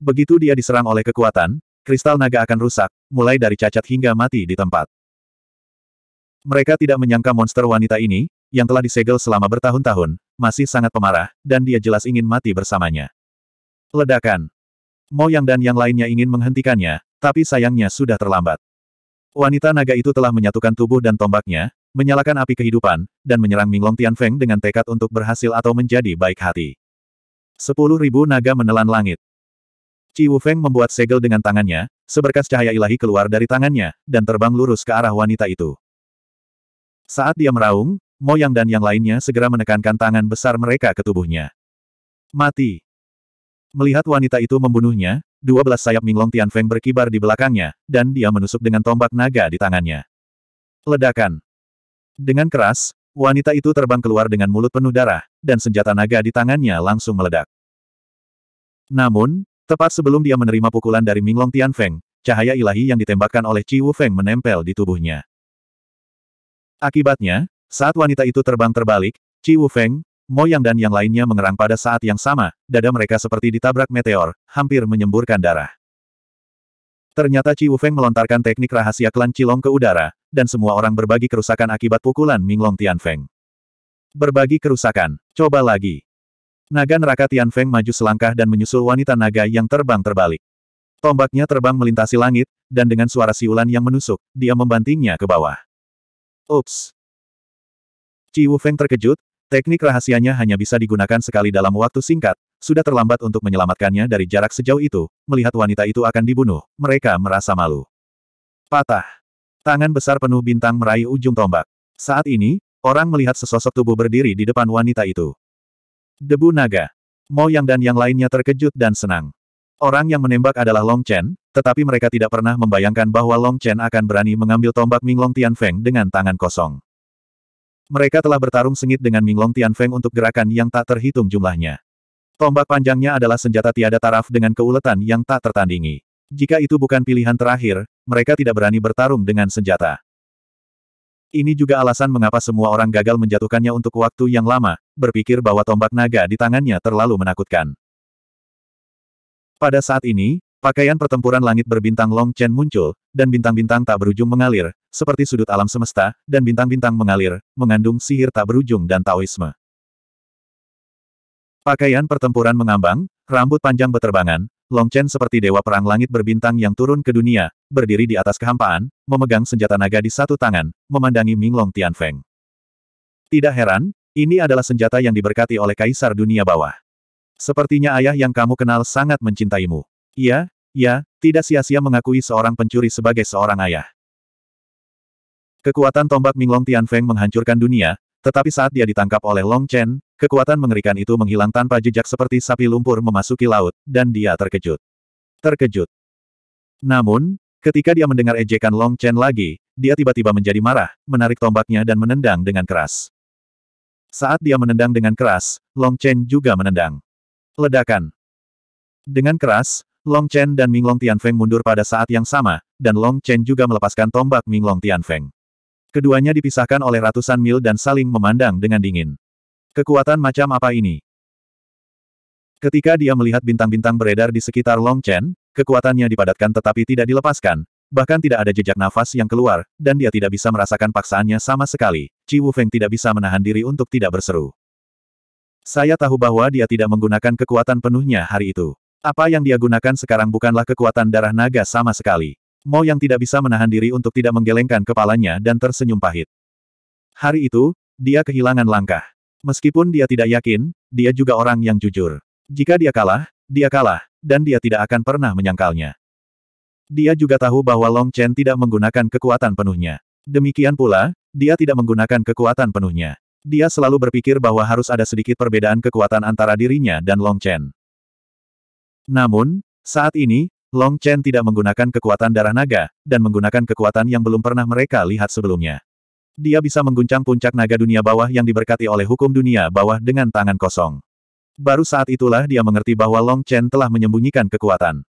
Begitu dia diserang oleh kekuatan, kristal naga akan rusak, mulai dari cacat hingga mati di tempat. Mereka tidak menyangka monster wanita ini, yang telah disegel selama bertahun-tahun, masih sangat pemarah, dan dia jelas ingin mati bersamanya. Ledakan. Mo Yang dan yang lainnya ingin menghentikannya, tapi sayangnya sudah terlambat. Wanita naga itu telah menyatukan tubuh dan tombaknya, menyalakan api kehidupan, dan menyerang Minglong Tianfeng dengan tekad untuk berhasil atau menjadi baik hati. Sepuluh ribu naga menelan langit. Ci Wufeng membuat segel dengan tangannya, seberkas cahaya ilahi keluar dari tangannya, dan terbang lurus ke arah wanita itu. Saat dia meraung, Moyang dan yang lainnya segera menekankan tangan besar mereka ke tubuhnya. Mati. Melihat wanita itu membunuhnya, dua belas sayap Minglong Feng berkibar di belakangnya, dan dia menusuk dengan tombak naga di tangannya. Ledakan. Dengan keras, wanita itu terbang keluar dengan mulut penuh darah, dan senjata naga di tangannya langsung meledak. Namun, Tepat sebelum dia menerima pukulan dari Minglong Feng, cahaya ilahi yang ditembakkan oleh Chi Wu Feng menempel di tubuhnya. Akibatnya, saat wanita itu terbang terbalik, Chi Wu Feng, Moyang dan yang lainnya mengerang pada saat yang sama, dada mereka seperti ditabrak meteor, hampir menyemburkan darah. Ternyata Chi Wu Feng melontarkan teknik rahasia klan Cilong ke udara, dan semua orang berbagi kerusakan akibat pukulan Minglong Feng. Berbagi kerusakan, coba lagi. Naga neraka Tian Feng maju selangkah dan menyusul wanita naga yang terbang terbalik. Tombaknya terbang melintasi langit, dan dengan suara siulan yang menusuk, dia membantingnya ke bawah. Ups! Wu Feng terkejut, teknik rahasianya hanya bisa digunakan sekali dalam waktu singkat, sudah terlambat untuk menyelamatkannya dari jarak sejauh itu, melihat wanita itu akan dibunuh, mereka merasa malu. Patah. Tangan besar penuh bintang meraih ujung tombak. Saat ini, orang melihat sesosok tubuh berdiri di depan wanita itu. Debu naga. Yang dan yang lainnya terkejut dan senang. Orang yang menembak adalah Long Chen, tetapi mereka tidak pernah membayangkan bahwa Long Chen akan berani mengambil tombak Ming Long Tian Feng dengan tangan kosong. Mereka telah bertarung sengit dengan Ming Long Tian Feng untuk gerakan yang tak terhitung jumlahnya. Tombak panjangnya adalah senjata tiada taraf dengan keuletan yang tak tertandingi. Jika itu bukan pilihan terakhir, mereka tidak berani bertarung dengan senjata. Ini juga alasan mengapa semua orang gagal menjatuhkannya untuk waktu yang lama, berpikir bahwa tombak naga di tangannya terlalu menakutkan. Pada saat ini, pakaian pertempuran langit berbintang Long Chen muncul, dan bintang-bintang tak berujung mengalir, seperti sudut alam semesta, dan bintang-bintang mengalir, mengandung sihir tak berujung dan Taoisme. Pakaian pertempuran mengambang, rambut panjang beterbangan, Long Chen seperti dewa perang langit berbintang yang turun ke dunia, berdiri di atas kehampaan, memegang senjata naga di satu tangan, memandangi Ming Long Tian Feng. Tidak heran, ini adalah senjata yang diberkati oleh Kaisar Dunia Bawah. Sepertinya ayah yang kamu kenal sangat mencintaimu. Iya, ya, tidak sia-sia mengakui seorang pencuri sebagai seorang ayah. Kekuatan tombak Ming Long Tian Feng menghancurkan dunia, tetapi saat dia ditangkap oleh Long Chen, Kekuatan mengerikan itu menghilang tanpa jejak seperti sapi lumpur memasuki laut, dan dia terkejut. Terkejut. Namun, ketika dia mendengar ejekan Long Chen lagi, dia tiba-tiba menjadi marah, menarik tombaknya dan menendang dengan keras. Saat dia menendang dengan keras, Long Chen juga menendang. Ledakan. Dengan keras, Long Chen dan Ming Tian Tianfeng mundur pada saat yang sama, dan Long Chen juga melepaskan tombak Ming Tian Tianfeng. Keduanya dipisahkan oleh ratusan mil dan saling memandang dengan dingin. Kekuatan macam apa ini? Ketika dia melihat bintang-bintang beredar di sekitar Long Chen, kekuatannya dipadatkan tetapi tidak dilepaskan, bahkan tidak ada jejak nafas yang keluar, dan dia tidak bisa merasakan paksaannya sama sekali. Ci Wufeng tidak bisa menahan diri untuk tidak berseru. Saya tahu bahwa dia tidak menggunakan kekuatan penuhnya hari itu. Apa yang dia gunakan sekarang bukanlah kekuatan darah naga sama sekali. Mo yang tidak bisa menahan diri untuk tidak menggelengkan kepalanya dan tersenyum pahit. Hari itu, dia kehilangan langkah. Meskipun dia tidak yakin, dia juga orang yang jujur. Jika dia kalah, dia kalah, dan dia tidak akan pernah menyangkalnya. Dia juga tahu bahwa Long Chen tidak menggunakan kekuatan penuhnya. Demikian pula, dia tidak menggunakan kekuatan penuhnya. Dia selalu berpikir bahwa harus ada sedikit perbedaan kekuatan antara dirinya dan Long Chen. Namun, saat ini, Long Chen tidak menggunakan kekuatan darah naga, dan menggunakan kekuatan yang belum pernah mereka lihat sebelumnya dia bisa mengguncang puncak naga dunia bawah yang diberkati oleh hukum dunia bawah dengan tangan kosong. Baru saat itulah dia mengerti bahwa Long Chen telah menyembunyikan kekuatan.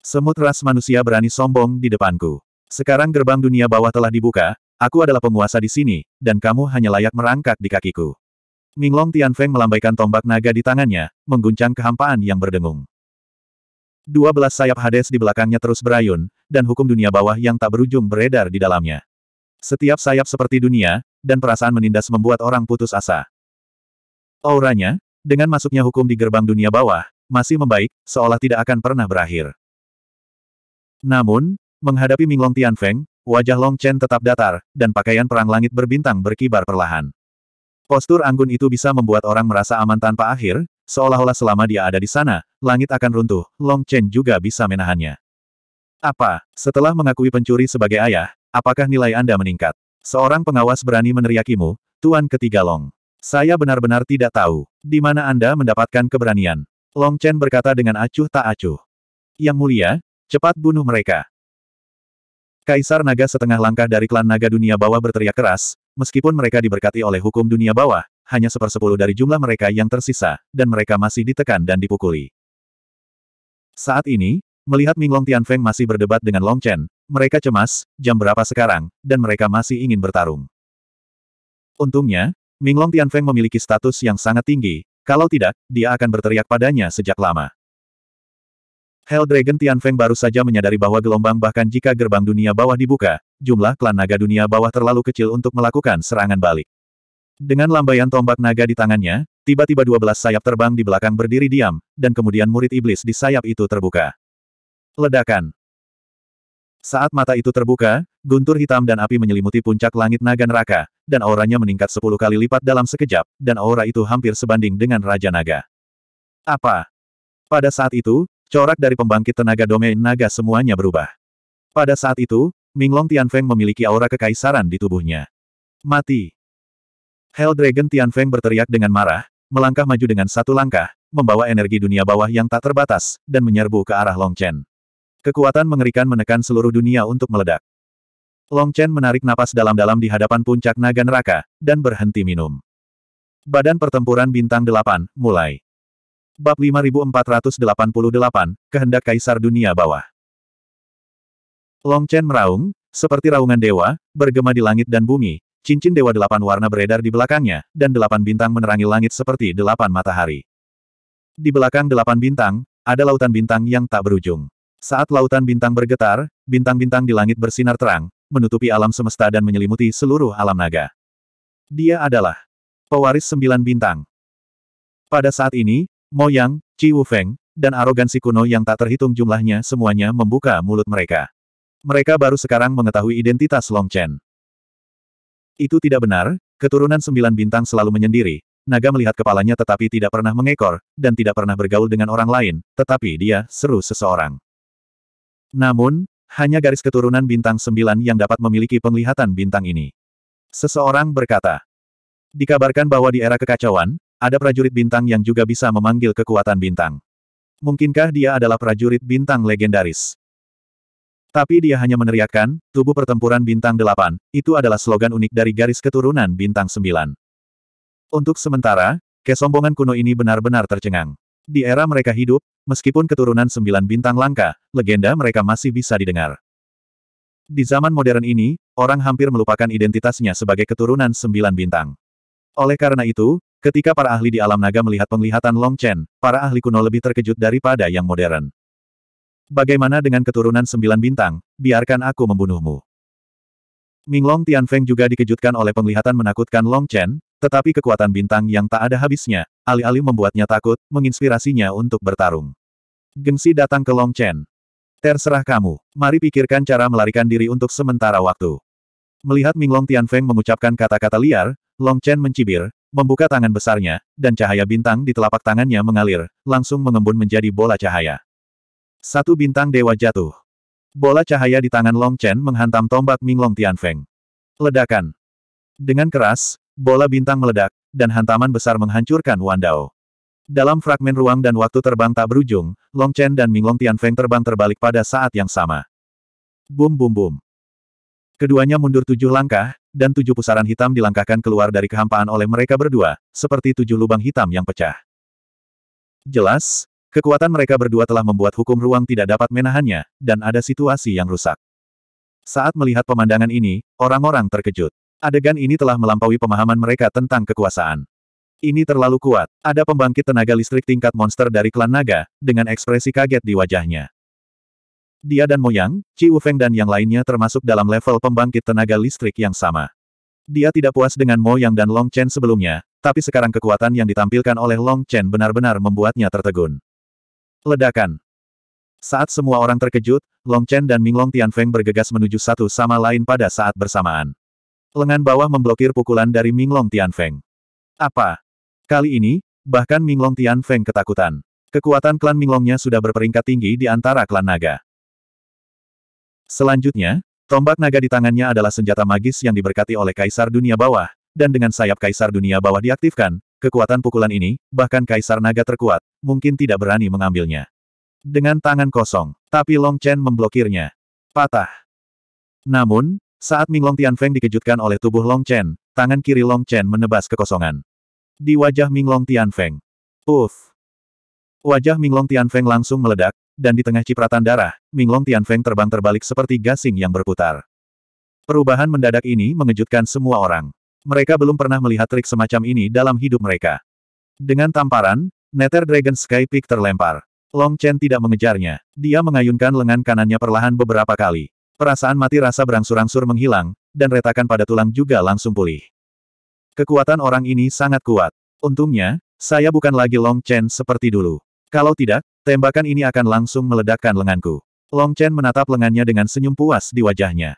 Semut ras manusia berani sombong di depanku. Sekarang gerbang dunia bawah telah dibuka, aku adalah penguasa di sini, dan kamu hanya layak merangkak di kakiku. Minglong Tianfeng melambaikan tombak naga di tangannya, mengguncang kehampaan yang berdengung. Dua belas sayap Hades di belakangnya terus berayun, dan hukum dunia bawah yang tak berujung beredar di dalamnya. Setiap sayap seperti dunia, dan perasaan menindas membuat orang putus asa. Auranya, dengan masuknya hukum di gerbang dunia bawah, masih membaik, seolah tidak akan pernah berakhir. Namun, menghadapi Minglong Tianfeng, wajah Long Chen tetap datar, dan pakaian perang langit berbintang berkibar perlahan. Postur anggun itu bisa membuat orang merasa aman tanpa akhir, seolah-olah selama dia ada di sana, langit akan runtuh, Long Chen juga bisa menahannya. Apa, setelah mengakui pencuri sebagai ayah, Apakah nilai Anda meningkat? Seorang pengawas berani meneriakimu, Tuan Ketiga Long. Saya benar-benar tidak tahu, di mana Anda mendapatkan keberanian. Long Chen berkata dengan acuh tak acuh. Yang mulia, cepat bunuh mereka. Kaisar naga setengah langkah dari klan naga dunia bawah berteriak keras, meskipun mereka diberkati oleh hukum dunia bawah, hanya sepersepuluh dari jumlah mereka yang tersisa, dan mereka masih ditekan dan dipukuli. Saat ini, melihat Minglong Tianfeng masih berdebat dengan Long Chen, mereka cemas, jam berapa sekarang, dan mereka masih ingin bertarung. Untungnya, Minglong Tianfeng memiliki status yang sangat tinggi, kalau tidak, dia akan berteriak padanya sejak lama. Hell Dragon Tianfeng baru saja menyadari bahwa gelombang bahkan jika gerbang dunia bawah dibuka, jumlah klan naga dunia bawah terlalu kecil untuk melakukan serangan balik. Dengan lambaian tombak naga di tangannya, tiba-tiba 12 sayap terbang di belakang berdiri diam, dan kemudian murid iblis di sayap itu terbuka. Ledakan. Saat mata itu terbuka, guntur hitam dan api menyelimuti puncak langit naga neraka, dan auranya meningkat sepuluh kali lipat dalam sekejap, dan aura itu hampir sebanding dengan Raja Naga. Apa? Pada saat itu, corak dari pembangkit tenaga domain naga semuanya berubah. Pada saat itu, Minglong Tianfeng memiliki aura kekaisaran di tubuhnya. Mati! Hell Dragon Tianfeng berteriak dengan marah, melangkah maju dengan satu langkah, membawa energi dunia bawah yang tak terbatas, dan menyerbu ke arah Long Chen. Kekuatan mengerikan menekan seluruh dunia untuk meledak. Long Chen menarik napas dalam-dalam di hadapan puncak naga neraka, dan berhenti minum. Badan pertempuran bintang delapan mulai. Bab 5488, Kehendak Kaisar Dunia Bawah. Long Chen meraung, seperti raungan dewa, bergema di langit dan bumi, cincin dewa delapan warna beredar di belakangnya, dan delapan bintang menerangi langit seperti delapan matahari. Di belakang delapan bintang, ada lautan bintang yang tak berujung. Saat lautan bintang bergetar, bintang-bintang di langit bersinar terang, menutupi alam semesta dan menyelimuti seluruh alam naga. Dia adalah pewaris sembilan bintang. Pada saat ini, Moyang, Wu Wufeng, dan arogansi kuno yang tak terhitung jumlahnya semuanya membuka mulut mereka. Mereka baru sekarang mengetahui identitas Long Chen. Itu tidak benar, keturunan sembilan bintang selalu menyendiri, naga melihat kepalanya tetapi tidak pernah mengekor, dan tidak pernah bergaul dengan orang lain, tetapi dia seru seseorang. Namun, hanya garis keturunan bintang sembilan yang dapat memiliki penglihatan bintang ini. Seseorang berkata, dikabarkan bahwa di era kekacauan, ada prajurit bintang yang juga bisa memanggil kekuatan bintang. Mungkinkah dia adalah prajurit bintang legendaris? Tapi dia hanya meneriakkan, tubuh pertempuran bintang delapan, itu adalah slogan unik dari garis keturunan bintang sembilan. Untuk sementara, kesombongan kuno ini benar-benar tercengang. Di era mereka hidup, meskipun keturunan sembilan bintang langka, legenda mereka masih bisa didengar. Di zaman modern ini, orang hampir melupakan identitasnya sebagai keturunan sembilan bintang. Oleh karena itu, ketika para ahli di alam naga melihat penglihatan Long Chen, para ahli kuno lebih terkejut daripada yang modern. Bagaimana dengan keturunan sembilan bintang, biarkan aku membunuhmu. Ming Minglong Tianfeng juga dikejutkan oleh penglihatan menakutkan Long Chen, tetapi kekuatan bintang yang tak ada habisnya, alih-alih membuatnya takut, menginspirasinya untuk bertarung. Gengsi datang ke Long Chen. Terserah kamu, mari pikirkan cara melarikan diri untuk sementara waktu. Melihat Ming Minglong Tianfeng mengucapkan kata-kata liar, Long Chen mencibir, membuka tangan besarnya, dan cahaya bintang di telapak tangannya mengalir, langsung mengembun menjadi bola cahaya. Satu bintang dewa jatuh. Bola cahaya di tangan Long Chen menghantam tombak Ming Minglong Tianfeng. Ledakan. Dengan keras, Bola bintang meledak, dan hantaman besar menghancurkan Wan Dalam fragmen ruang dan waktu terbang tak berujung, Long Chen dan Ming Long Tian Feng terbang terbalik pada saat yang sama. Bum bum bum. Keduanya mundur tujuh langkah, dan tujuh pusaran hitam dilangkahkan keluar dari kehampaan oleh mereka berdua, seperti tujuh lubang hitam yang pecah. Jelas, kekuatan mereka berdua telah membuat hukum ruang tidak dapat menahannya, dan ada situasi yang rusak. Saat melihat pemandangan ini, orang-orang terkejut. Adegan ini telah melampaui pemahaman mereka tentang kekuasaan. Ini terlalu kuat. Ada pembangkit tenaga listrik tingkat monster dari klan naga, dengan ekspresi kaget di wajahnya. Dia dan Moyang, Ci Ufeng dan yang lainnya termasuk dalam level pembangkit tenaga listrik yang sama. Dia tidak puas dengan Moyang dan Long Chen sebelumnya, tapi sekarang kekuatan yang ditampilkan oleh Long Chen benar-benar membuatnya tertegun. Ledakan. Saat semua orang terkejut, Long Chen dan Ming Long Tian Feng bergegas menuju satu sama lain pada saat bersamaan. Lengan bawah memblokir pukulan dari Minglong Tianfeng. Apa? Kali ini, bahkan Minglong Tianfeng ketakutan. Kekuatan klan Minglongnya sudah berperingkat tinggi di antara klan naga. Selanjutnya, tombak naga di tangannya adalah senjata magis yang diberkati oleh Kaisar Dunia Bawah, dan dengan sayap Kaisar Dunia Bawah diaktifkan, kekuatan pukulan ini, bahkan Kaisar Naga terkuat, mungkin tidak berani mengambilnya. Dengan tangan kosong, tapi Long Chen memblokirnya. Patah. Namun, saat Minglong Tianfeng dikejutkan oleh tubuh Long Chen, tangan kiri Long Chen menebas kekosongan. Di wajah Minglong Tianfeng. Uff. Wajah Minglong Tianfeng langsung meledak, dan di tengah cipratan darah, Minglong Tianfeng terbang terbalik seperti gasing yang berputar. Perubahan mendadak ini mengejutkan semua orang. Mereka belum pernah melihat trik semacam ini dalam hidup mereka. Dengan tamparan, Nether Dragon Sky Peak terlempar. Long Chen tidak mengejarnya. Dia mengayunkan lengan kanannya perlahan beberapa kali. Perasaan mati rasa berangsur-angsur menghilang, dan retakan pada tulang juga langsung pulih. Kekuatan orang ini sangat kuat. Untungnya, saya bukan lagi Long Chen seperti dulu. Kalau tidak, tembakan ini akan langsung meledakkan lenganku. Long Chen menatap lengannya dengan senyum puas di wajahnya.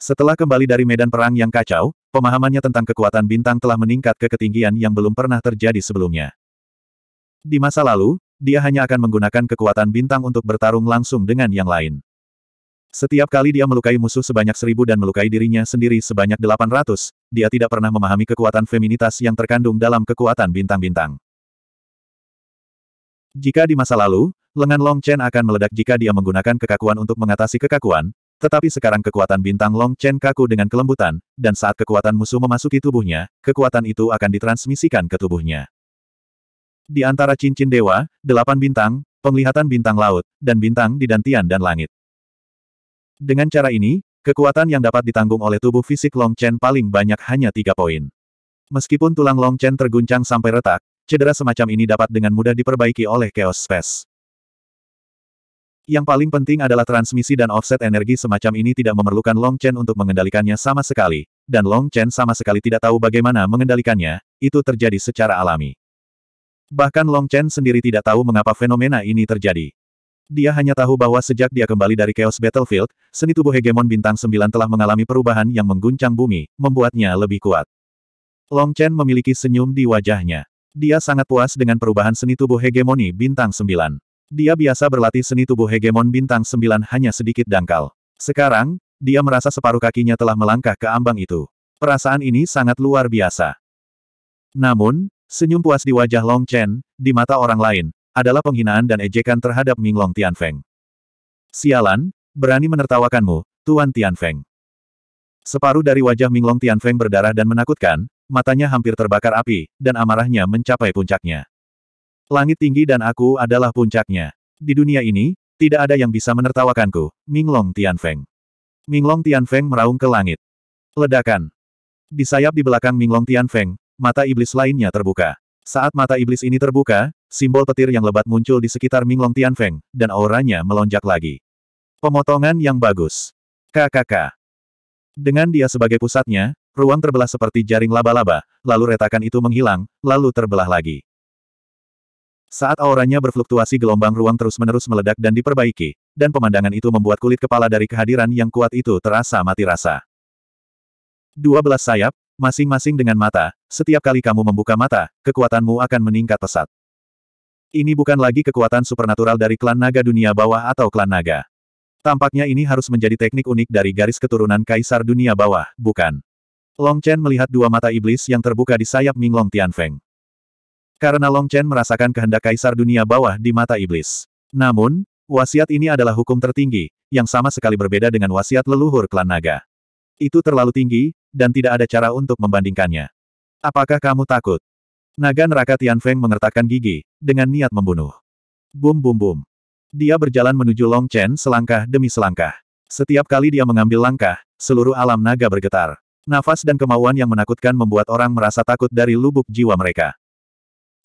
Setelah kembali dari medan perang yang kacau, pemahamannya tentang kekuatan bintang telah meningkat ke ketinggian yang belum pernah terjadi sebelumnya. Di masa lalu, dia hanya akan menggunakan kekuatan bintang untuk bertarung langsung dengan yang lain. Setiap kali dia melukai musuh sebanyak seribu dan melukai dirinya sendiri sebanyak delapan ratus, dia tidak pernah memahami kekuatan feminitas yang terkandung dalam kekuatan bintang-bintang. Jika di masa lalu, lengan Long Chen akan meledak jika dia menggunakan kekakuan untuk mengatasi kekakuan, tetapi sekarang kekuatan bintang Long Chen kaku dengan kelembutan, dan saat kekuatan musuh memasuki tubuhnya, kekuatan itu akan ditransmisikan ke tubuhnya. Di antara cincin dewa, delapan bintang, penglihatan bintang laut, dan bintang di dantian dan langit. Dengan cara ini, kekuatan yang dapat ditanggung oleh tubuh fisik Long Chen paling banyak hanya tiga poin. Meskipun tulang Long Chen terguncang sampai retak, cedera semacam ini dapat dengan mudah diperbaiki oleh Chaos Space. Yang paling penting adalah transmisi dan offset energi semacam ini tidak memerlukan Long Chen untuk mengendalikannya sama sekali, dan Long Chen sama sekali tidak tahu bagaimana mengendalikannya, itu terjadi secara alami. Bahkan Long Chen sendiri tidak tahu mengapa fenomena ini terjadi. Dia hanya tahu bahwa sejak dia kembali dari Chaos Battlefield, seni tubuh hegemon bintang 9 telah mengalami perubahan yang mengguncang bumi, membuatnya lebih kuat. Long Chen memiliki senyum di wajahnya. Dia sangat puas dengan perubahan seni tubuh hegemoni bintang 9. Dia biasa berlatih seni tubuh hegemon bintang 9 hanya sedikit dangkal. Sekarang, dia merasa separuh kakinya telah melangkah ke ambang itu. Perasaan ini sangat luar biasa. Namun, senyum puas di wajah Long Chen, di mata orang lain, adalah penghinaan dan ejekan terhadap Minglong Tianfeng. Sialan, berani menertawakanmu, Tuan Tianfeng. Separuh dari wajah Minglong Tianfeng berdarah dan menakutkan, matanya hampir terbakar api, dan amarahnya mencapai puncaknya. Langit tinggi dan aku adalah puncaknya. Di dunia ini, tidak ada yang bisa menertawakanku, Minglong Tianfeng. Minglong Tianfeng meraung ke langit. Ledakan. Di sayap di belakang Minglong Tianfeng, mata iblis lainnya terbuka. Saat mata iblis ini terbuka, simbol petir yang lebat muncul di sekitar Minglong Tianfeng, dan auranya melonjak lagi. Pemotongan yang bagus. KKK. Dengan dia sebagai pusatnya, ruang terbelah seperti jaring laba-laba, lalu retakan itu menghilang, lalu terbelah lagi. Saat auranya berfluktuasi gelombang ruang terus-menerus meledak dan diperbaiki, dan pemandangan itu membuat kulit kepala dari kehadiran yang kuat itu terasa mati rasa. Dua belas sayap, masing-masing dengan mata, setiap kali kamu membuka mata, kekuatanmu akan meningkat pesat. Ini bukan lagi kekuatan supernatural dari klan naga dunia bawah atau klan naga. Tampaknya ini harus menjadi teknik unik dari garis keturunan kaisar dunia bawah, bukan? Long Chen melihat dua mata iblis yang terbuka di sayap Minglong Tianfeng. Karena Long Chen merasakan kehendak kaisar dunia bawah di mata iblis. Namun, wasiat ini adalah hukum tertinggi, yang sama sekali berbeda dengan wasiat leluhur klan naga. Itu terlalu tinggi, dan tidak ada cara untuk membandingkannya. Apakah kamu takut? Naga neraka Tian Feng mengertakkan gigi, dengan niat membunuh. Bum bum bum. Dia berjalan menuju Long Chen selangkah demi selangkah. Setiap kali dia mengambil langkah, seluruh alam naga bergetar. Nafas dan kemauan yang menakutkan membuat orang merasa takut dari lubuk jiwa mereka.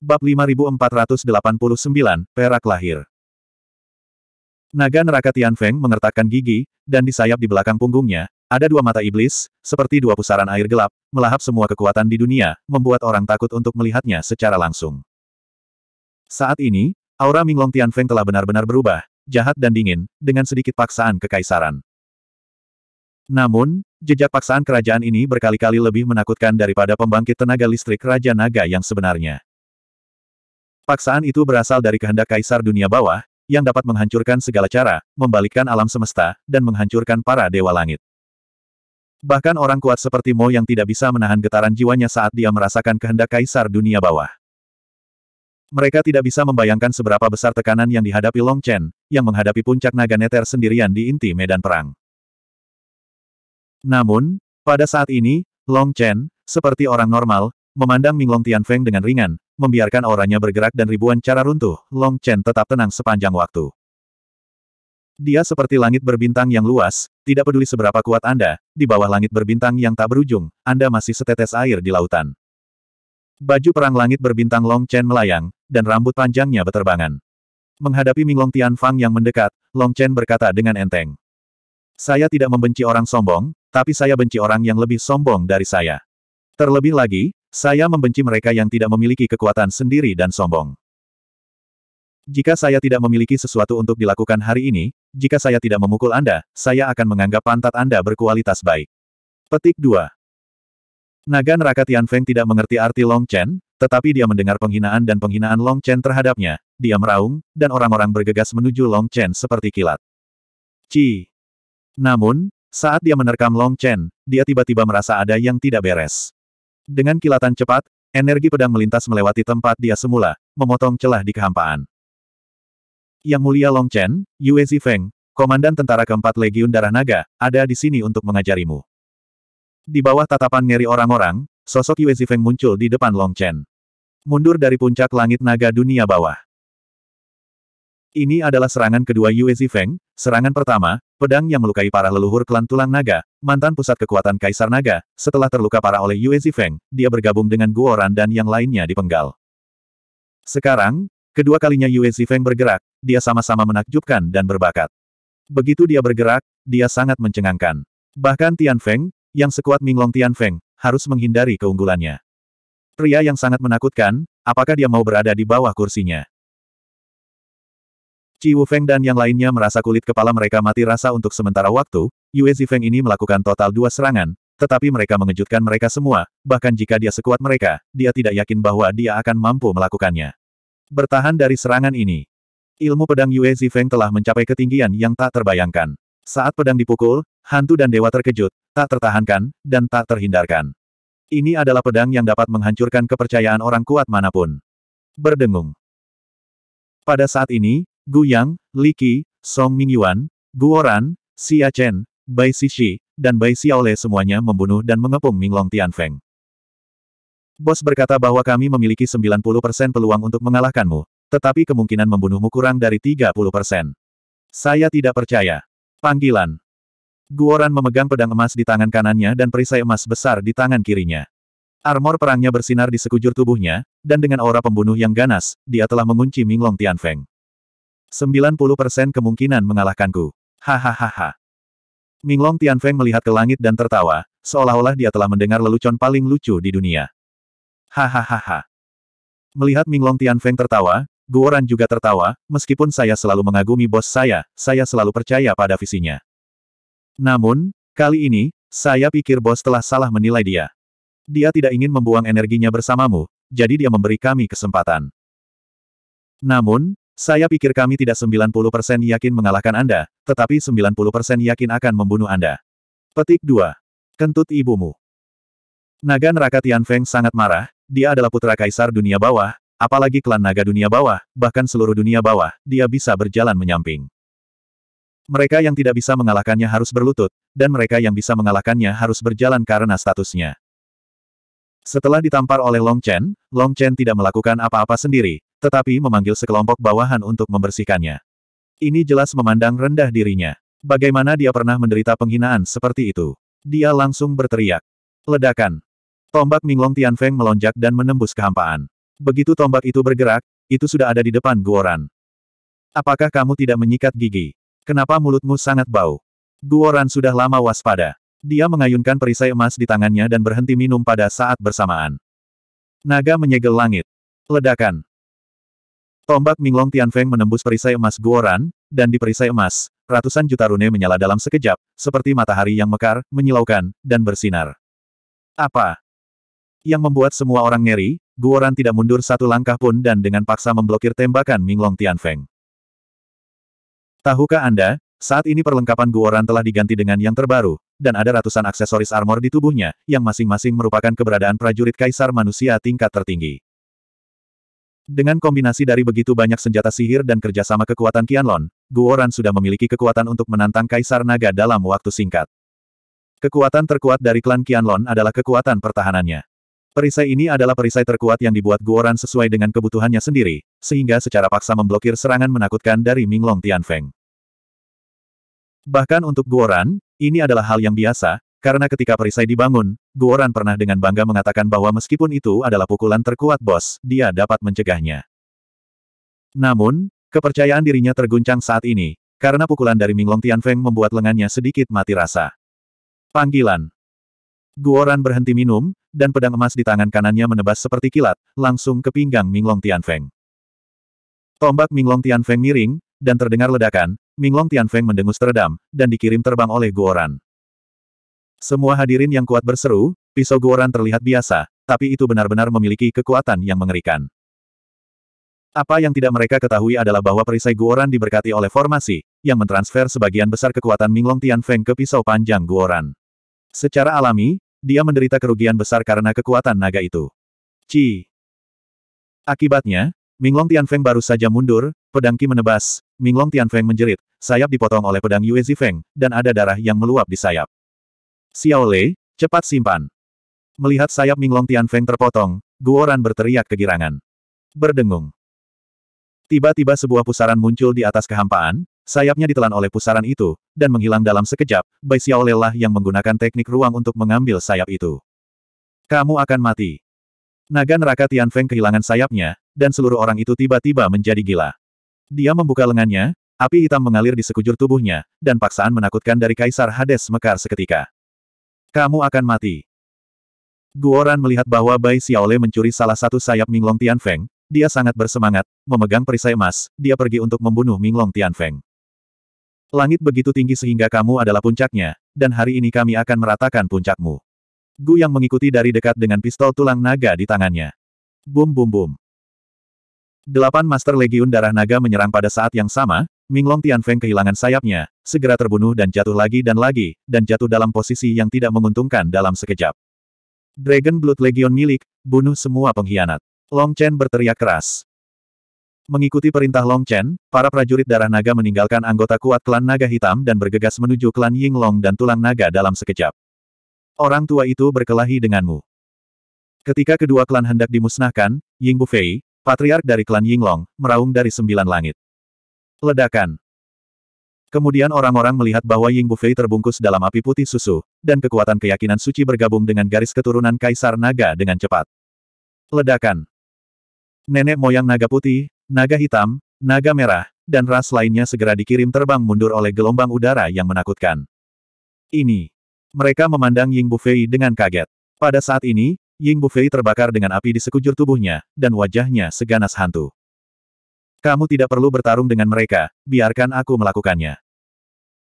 Bab 5489, Perak Lahir Naga neraka Tian Feng mengertakkan gigi, dan disayap di belakang punggungnya, ada dua mata iblis, seperti dua pusaran air gelap, melahap semua kekuatan di dunia, membuat orang takut untuk melihatnya secara langsung. Saat ini, aura Minglong Feng telah benar-benar berubah, jahat dan dingin, dengan sedikit paksaan kekaisaran. Namun, jejak paksaan kerajaan ini berkali-kali lebih menakutkan daripada pembangkit tenaga listrik Raja Naga yang sebenarnya. Paksaan itu berasal dari kehendak kaisar dunia bawah, yang dapat menghancurkan segala cara, membalikkan alam semesta, dan menghancurkan para dewa langit. Bahkan orang kuat seperti Mo yang tidak bisa menahan getaran jiwanya saat dia merasakan kehendak kaisar dunia bawah. Mereka tidak bisa membayangkan seberapa besar tekanan yang dihadapi Long Chen, yang menghadapi puncak naga neter sendirian di inti medan perang. Namun, pada saat ini, Long Chen, seperti orang normal, memandang Ming Long Tian Feng dengan ringan, membiarkan auranya bergerak dan ribuan cara runtuh, Long Chen tetap tenang sepanjang waktu. Dia seperti langit berbintang yang luas, tidak peduli seberapa kuat Anda, di bawah langit berbintang yang tak berujung, Anda masih setetes air di lautan. Baju perang langit berbintang Long Chen melayang, dan rambut panjangnya beterbangan. Menghadapi Minglong Fang yang mendekat, Long Chen berkata dengan enteng. Saya tidak membenci orang sombong, tapi saya benci orang yang lebih sombong dari saya. Terlebih lagi, saya membenci mereka yang tidak memiliki kekuatan sendiri dan sombong. Jika saya tidak memiliki sesuatu untuk dilakukan hari ini, jika saya tidak memukul Anda, saya akan menganggap pantat Anda berkualitas baik. Petik 2. Naga neraka Tian Feng tidak mengerti arti Long Chen, tetapi dia mendengar penghinaan dan penghinaan Long Chen terhadapnya. Dia meraung, dan orang-orang bergegas menuju Long Chen seperti kilat. Ci. Namun, saat dia menerkam Long Chen, dia tiba-tiba merasa ada yang tidak beres. Dengan kilatan cepat, energi pedang melintas melewati tempat dia semula, memotong celah di kehampaan. Yang Mulia Long Chen, Yue Zifeng, Komandan Tentara Keempat Legiun Darah Naga, ada di sini untuk mengajarimu. Di bawah tatapan ngeri orang-orang, sosok Yue Zifeng muncul di depan Long Chen. Mundur dari puncak langit naga dunia bawah. Ini adalah serangan kedua Yue Zifeng, serangan pertama, pedang yang melukai para leluhur klan tulang naga, mantan pusat kekuatan Kaisar Naga, setelah terluka parah oleh Yue Zifeng, dia bergabung dengan Guoran dan yang lainnya di Penggal. Sekarang, kedua kalinya Yue Zifeng bergerak, dia sama-sama menakjubkan dan berbakat. Begitu dia bergerak, dia sangat mencengangkan. Bahkan Tian Feng, yang sekuat Minglong Tian Feng, harus menghindari keunggulannya. Pria yang sangat menakutkan, apakah dia mau berada di bawah kursinya? Ci Feng dan yang lainnya merasa kulit kepala mereka mati rasa untuk sementara waktu, Yue Zi Feng ini melakukan total dua serangan, tetapi mereka mengejutkan mereka semua, bahkan jika dia sekuat mereka, dia tidak yakin bahwa dia akan mampu melakukannya. Bertahan dari serangan ini, Ilmu pedang Yue Zifeng telah mencapai ketinggian yang tak terbayangkan. Saat pedang dipukul, hantu dan dewa terkejut, tak tertahankan, dan tak terhindarkan. Ini adalah pedang yang dapat menghancurkan kepercayaan orang kuat manapun. Berdengung. Pada saat ini, Gu Yang, Li Qi, Song Mingyuan, Guoran, Xia Chen, Bai Xixi, dan Bai Xiaole semuanya membunuh dan mengepung Minglong Tianfeng. Bos berkata bahwa kami memiliki 90% peluang untuk mengalahkanmu, tetapi kemungkinan membunuhmu kurang dari 30 persen. Saya tidak percaya. Panggilan. Guoran memegang pedang emas di tangan kanannya dan perisai emas besar di tangan kirinya. Armor perangnya bersinar di sekujur tubuhnya, dan dengan aura pembunuh yang ganas, dia telah mengunci Minglong Tianfeng. 90% kemungkinan mengalahkanku. Hahaha. Minglong Tianfeng melihat ke langit dan tertawa, seolah-olah dia telah mendengar lelucon paling lucu di dunia. Hahaha. Melihat Minglong Tianfeng tertawa, Guoran juga tertawa, meskipun saya selalu mengagumi bos saya, saya selalu percaya pada visinya. Namun, kali ini, saya pikir bos telah salah menilai dia. Dia tidak ingin membuang energinya bersamamu, jadi dia memberi kami kesempatan. Namun, saya pikir kami tidak 90% yakin mengalahkan Anda, tetapi 90% yakin akan membunuh Anda. Petik 2. Kentut ibumu. Naga neraka Feng sangat marah, dia adalah putra kaisar dunia bawah, Apalagi klan naga dunia bawah, bahkan seluruh dunia bawah, dia bisa berjalan menyamping. Mereka yang tidak bisa mengalahkannya harus berlutut, dan mereka yang bisa mengalahkannya harus berjalan karena statusnya. Setelah ditampar oleh Long Chen, Long Chen tidak melakukan apa-apa sendiri, tetapi memanggil sekelompok bawahan untuk membersihkannya. Ini jelas memandang rendah dirinya. Bagaimana dia pernah menderita penghinaan seperti itu? Dia langsung berteriak. Ledakan. Tombak Minglong Tianfeng melonjak dan menembus kehampaan. Begitu tombak itu bergerak, itu sudah ada di depan Guoran. Apakah kamu tidak menyikat gigi? Kenapa mulutmu sangat bau? Guoran sudah lama waspada. Dia mengayunkan perisai emas di tangannya dan berhenti minum pada saat bersamaan. Naga menyegel langit. Ledakan. Tombak Minglong Tianfeng menembus perisai emas Guoran, dan di perisai emas, ratusan juta rune menyala dalam sekejap, seperti matahari yang mekar, menyilaukan, dan bersinar. Apa? Yang membuat semua orang ngeri, Guoran tidak mundur satu langkah pun dan dengan paksa memblokir tembakan Minglong Tianfeng. Tahukah Anda, saat ini perlengkapan Guoran telah diganti dengan yang terbaru, dan ada ratusan aksesoris armor di tubuhnya, yang masing-masing merupakan keberadaan prajurit kaisar manusia tingkat tertinggi. Dengan kombinasi dari begitu banyak senjata sihir dan kerjasama kekuatan Qianlong, Guoran sudah memiliki kekuatan untuk menantang Kaisar Naga dalam waktu singkat. Kekuatan terkuat dari klan Qianlong adalah kekuatan pertahanannya. Perisai ini adalah perisai terkuat yang dibuat Guoran sesuai dengan kebutuhannya sendiri, sehingga secara paksa memblokir serangan menakutkan dari Minglong Tianfeng. Bahkan untuk Guoran, ini adalah hal yang biasa, karena ketika perisai dibangun, Guoran pernah dengan bangga mengatakan bahwa meskipun itu adalah pukulan terkuat bos, dia dapat mencegahnya. Namun, kepercayaan dirinya terguncang saat ini, karena pukulan dari Minglong Tianfeng membuat lengannya sedikit mati rasa. Panggilan Guoran berhenti minum, dan pedang emas di tangan kanannya menebas seperti kilat, langsung ke pinggang Minglong Tianfeng. Tombak Minglong Tianfeng miring, dan terdengar ledakan, Minglong Tianfeng mendengus teredam, dan dikirim terbang oleh Guoran. Semua hadirin yang kuat berseru, pisau Guoran terlihat biasa, tapi itu benar-benar memiliki kekuatan yang mengerikan. Apa yang tidak mereka ketahui adalah bahwa perisai Guoran diberkati oleh formasi, yang mentransfer sebagian besar kekuatan Minglong Tianfeng ke pisau panjang Guoran. Secara alami, dia menderita kerugian besar karena kekuatan naga itu. Ci. Akibatnya, Minglong Tianfeng baru saja mundur, pedang Qi menebas, Minglong Tianfeng menjerit, sayap dipotong oleh pedang Yue Zifeng, dan ada darah yang meluap di sayap. Xiao Lei, cepat simpan. Melihat sayap Minglong Tianfeng terpotong, Guoran berteriak kegirangan. Berdengung. Tiba-tiba sebuah pusaran muncul di atas kehampaan, Sayapnya ditelan oleh pusaran itu, dan menghilang dalam sekejap, Bai Xiaole lah yang menggunakan teknik ruang untuk mengambil sayap itu. Kamu akan mati. Naga neraka Tian Feng kehilangan sayapnya, dan seluruh orang itu tiba-tiba menjadi gila. Dia membuka lengannya, api hitam mengalir di sekujur tubuhnya, dan paksaan menakutkan dari Kaisar Hades mekar seketika. Kamu akan mati. Guoran melihat bahwa Bai Xiaole mencuri salah satu sayap Minglong Feng. dia sangat bersemangat, memegang perisai emas, dia pergi untuk membunuh Minglong Feng. Langit begitu tinggi sehingga kamu adalah puncaknya, dan hari ini kami akan meratakan puncakmu. Gu yang mengikuti dari dekat dengan pistol tulang naga di tangannya. Bum bum bum. Delapan Master Legiun Darah Naga menyerang pada saat yang sama, Minglong Tianfeng kehilangan sayapnya, segera terbunuh dan jatuh lagi dan lagi, dan jatuh dalam posisi yang tidak menguntungkan dalam sekejap. Dragon Blood Legion milik, bunuh semua pengkhianat. Long Chen berteriak keras. Mengikuti perintah Long Chen, para prajurit darah naga meninggalkan anggota kuat klan naga hitam dan bergegas menuju klan Ying Long dan tulang naga dalam sekejap. Orang tua itu berkelahi denganmu. Ketika kedua klan hendak dimusnahkan, Ying Bufei, patriark dari klan Ying Long, meraung dari sembilan langit. Ledakan. Kemudian orang-orang melihat bahwa Ying Bufei terbungkus dalam api putih susu, dan kekuatan keyakinan suci bergabung dengan garis keturunan Kaisar Naga dengan cepat. Ledakan. Nenek moyang naga putih, Naga hitam, naga merah, dan ras lainnya segera dikirim terbang mundur oleh gelombang udara yang menakutkan. Ini. Mereka memandang Ying Bufei dengan kaget. Pada saat ini, Ying Bufei terbakar dengan api di sekujur tubuhnya, dan wajahnya seganas hantu. Kamu tidak perlu bertarung dengan mereka, biarkan aku melakukannya.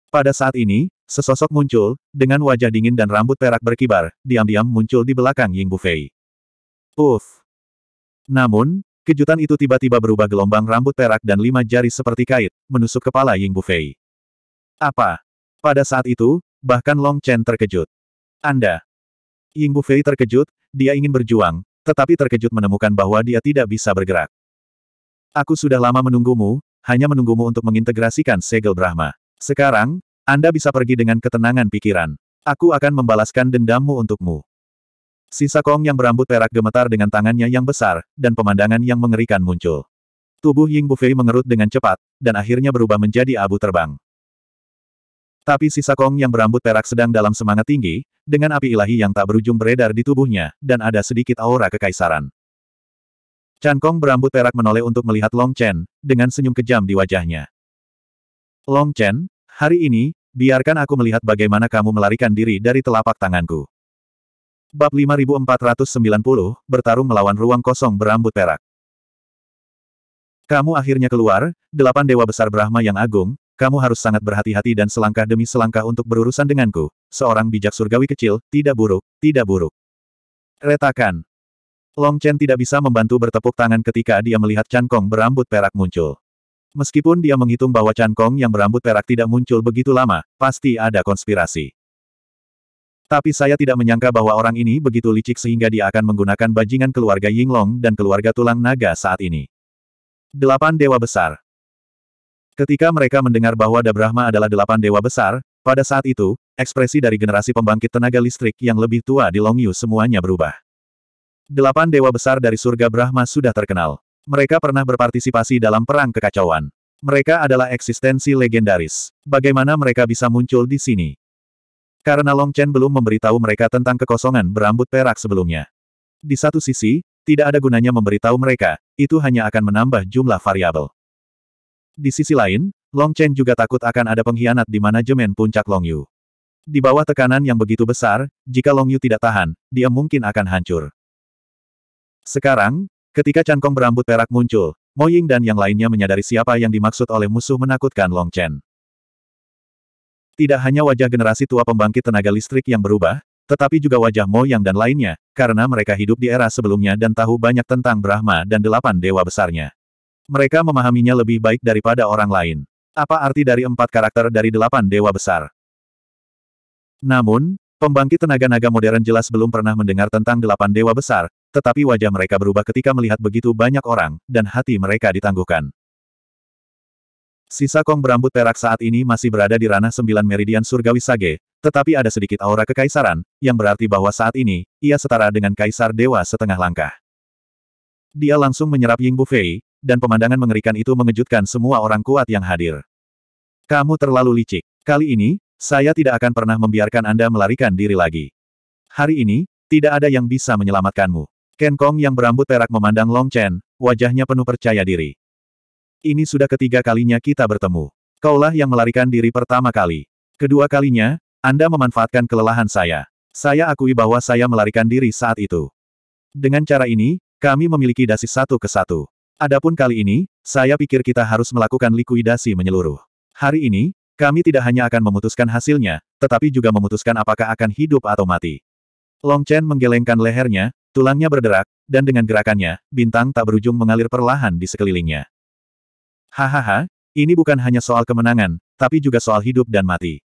Pada saat ini, sesosok muncul, dengan wajah dingin dan rambut perak berkibar, diam-diam muncul di belakang Ying Bufei. Uff! Namun, Kejutan itu tiba-tiba berubah gelombang rambut perak dan lima jari seperti kait, menusuk kepala Ying Bufei. Apa? Pada saat itu, bahkan Long Chen terkejut. Anda. Ying Bufei terkejut, dia ingin berjuang, tetapi terkejut menemukan bahwa dia tidak bisa bergerak. Aku sudah lama menunggumu, hanya menunggumu untuk mengintegrasikan segel Brahma. Sekarang, Anda bisa pergi dengan ketenangan pikiran. Aku akan membalaskan dendammu untukmu. Sisa Kong yang berambut perak gemetar dengan tangannya yang besar, dan pemandangan yang mengerikan muncul. Tubuh Ying Bufei mengerut dengan cepat, dan akhirnya berubah menjadi abu terbang. Tapi sisa Kong yang berambut perak sedang dalam semangat tinggi, dengan api ilahi yang tak berujung beredar di tubuhnya, dan ada sedikit aura kekaisaran. Chan Kong berambut perak menoleh untuk melihat Long Chen, dengan senyum kejam di wajahnya. Long Chen, hari ini, biarkan aku melihat bagaimana kamu melarikan diri dari telapak tanganku. Bab 5490, bertarung melawan ruang kosong berambut perak. Kamu akhirnya keluar, delapan dewa besar Brahma yang agung, kamu harus sangat berhati-hati dan selangkah demi selangkah untuk berurusan denganku, seorang bijak surgawi kecil, tidak buruk, tidak buruk. Retakan. Long Chen tidak bisa membantu bertepuk tangan ketika dia melihat Chan Kong berambut perak muncul. Meskipun dia menghitung bahwa Chan Kong yang berambut perak tidak muncul begitu lama, pasti ada konspirasi. Tapi saya tidak menyangka bahwa orang ini begitu licik sehingga dia akan menggunakan bajingan keluarga Yinglong dan keluarga tulang naga saat ini. Delapan Dewa Besar Ketika mereka mendengar bahwa Dabrahma adalah delapan dewa besar, pada saat itu, ekspresi dari generasi pembangkit tenaga listrik yang lebih tua di Longyu semuanya berubah. Delapan dewa besar dari surga Brahma sudah terkenal. Mereka pernah berpartisipasi dalam perang kekacauan. Mereka adalah eksistensi legendaris. Bagaimana mereka bisa muncul di sini? Karena Long Chen belum memberitahu mereka tentang kekosongan berambut perak sebelumnya. Di satu sisi, tidak ada gunanya memberitahu mereka, itu hanya akan menambah jumlah variabel. Di sisi lain, Long Chen juga takut akan ada pengkhianat di manajemen puncak Long Yu. Di bawah tekanan yang begitu besar, jika Long Yu tidak tahan, dia mungkin akan hancur. Sekarang, ketika cangkong berambut perak muncul, Mo Ying dan yang lainnya menyadari siapa yang dimaksud oleh musuh menakutkan Long Chen. Tidak hanya wajah generasi tua pembangkit tenaga listrik yang berubah, tetapi juga wajah Mo Yang dan lainnya, karena mereka hidup di era sebelumnya dan tahu banyak tentang Brahma dan delapan dewa besarnya. Mereka memahaminya lebih baik daripada orang lain. Apa arti dari empat karakter dari delapan dewa besar? Namun, pembangkit tenaga naga modern jelas belum pernah mendengar tentang delapan dewa besar, tetapi wajah mereka berubah ketika melihat begitu banyak orang, dan hati mereka ditangguhkan. Sisa Kong berambut perak saat ini masih berada di ranah sembilan meridian surgawi Sage, tetapi ada sedikit aura kekaisaran, yang berarti bahwa saat ini, ia setara dengan kaisar dewa setengah langkah. Dia langsung menyerap Ying Bufei, dan pemandangan mengerikan itu mengejutkan semua orang kuat yang hadir. Kamu terlalu licik. Kali ini, saya tidak akan pernah membiarkan Anda melarikan diri lagi. Hari ini, tidak ada yang bisa menyelamatkanmu. Ken Kong yang berambut perak memandang Long Chen, wajahnya penuh percaya diri. Ini sudah ketiga kalinya kita bertemu. Kaulah yang melarikan diri pertama kali. Kedua kalinya, Anda memanfaatkan kelelahan saya. Saya akui bahwa saya melarikan diri saat itu. Dengan cara ini, kami memiliki dasi satu ke satu. Adapun kali ini, saya pikir kita harus melakukan likuidasi menyeluruh. Hari ini, kami tidak hanya akan memutuskan hasilnya, tetapi juga memutuskan apakah akan hidup atau mati. Long Chen menggelengkan lehernya, tulangnya berderak, dan dengan gerakannya, bintang tak berujung mengalir perlahan di sekelilingnya. Hahaha, ini bukan hanya soal kemenangan, tapi juga soal hidup dan mati.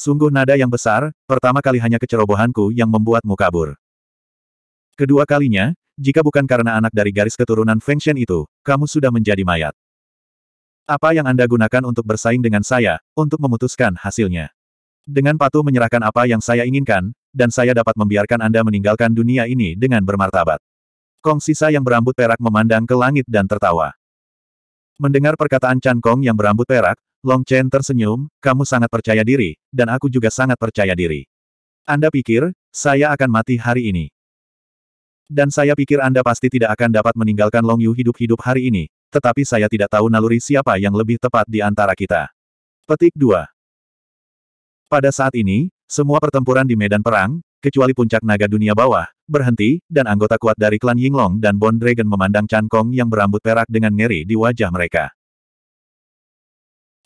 Sungguh nada yang besar, pertama kali hanya kecerobohanku yang membuatmu kabur. Kedua kalinya, jika bukan karena anak dari garis keturunan Feng Shen itu, kamu sudah menjadi mayat. Apa yang Anda gunakan untuk bersaing dengan saya, untuk memutuskan hasilnya? Dengan patuh menyerahkan apa yang saya inginkan, dan saya dapat membiarkan Anda meninggalkan dunia ini dengan bermartabat. Kong sisa yang berambut perak memandang ke langit dan tertawa. Mendengar perkataan Chan Kong yang berambut perak, Long Chen tersenyum, kamu sangat percaya diri, dan aku juga sangat percaya diri. Anda pikir, saya akan mati hari ini. Dan saya pikir Anda pasti tidak akan dapat meninggalkan Long Yu hidup-hidup hari ini, tetapi saya tidak tahu naluri siapa yang lebih tepat di antara kita. Petik 2 Pada saat ini, semua pertempuran di medan perang, kecuali puncak naga dunia bawah, berhenti, dan anggota kuat dari klan Yinglong dan Bond Dragon memandang Chan Kong yang berambut perak dengan ngeri di wajah mereka.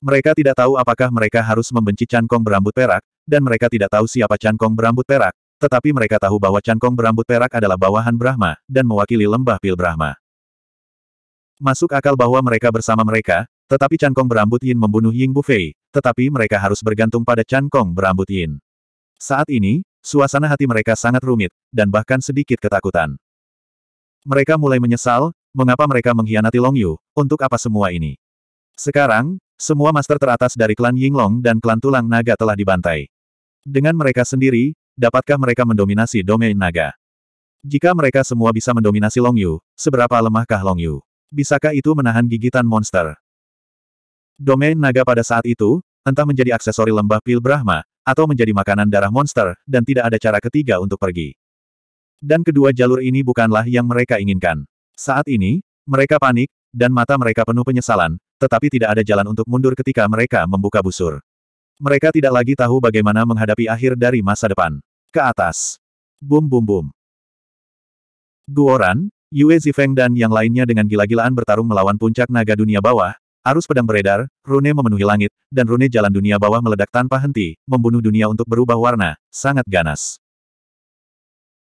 Mereka tidak tahu apakah mereka harus membenci Chan Kong berambut perak, dan mereka tidak tahu siapa Chan Kong berambut perak, tetapi mereka tahu bahwa Chan Kong berambut perak adalah bawahan Brahma, dan mewakili lembah Pil Brahma. Masuk akal bahwa mereka bersama mereka, tetapi Chan Kong berambut Yin membunuh Ying Bufei, tetapi mereka harus bergantung pada Chan Kong berambut Yin. Saat ini, Suasana hati mereka sangat rumit, dan bahkan sedikit ketakutan. Mereka mulai menyesal, mengapa mereka mengkhianati Long Yu, untuk apa semua ini. Sekarang, semua master teratas dari klan Yinglong dan klan Tulang Naga telah dibantai. Dengan mereka sendiri, dapatkah mereka mendominasi domain naga? Jika mereka semua bisa mendominasi Long Yu, seberapa lemahkah Long Yu? Bisakah itu menahan gigitan monster? Domain naga pada saat itu, entah menjadi aksesori lembah pil Brahma, atau menjadi makanan darah monster, dan tidak ada cara ketiga untuk pergi. Dan kedua jalur ini bukanlah yang mereka inginkan. Saat ini, mereka panik, dan mata mereka penuh penyesalan, tetapi tidak ada jalan untuk mundur ketika mereka membuka busur. Mereka tidak lagi tahu bagaimana menghadapi akhir dari masa depan. Ke atas. Bum bum bum. Guoran, Yue Zifeng dan yang lainnya dengan gila-gilaan bertarung melawan puncak naga dunia bawah, arus pedang beredar, rune memenuhi langit, dan rune jalan dunia bawah meledak tanpa henti, membunuh dunia untuk berubah warna, sangat ganas.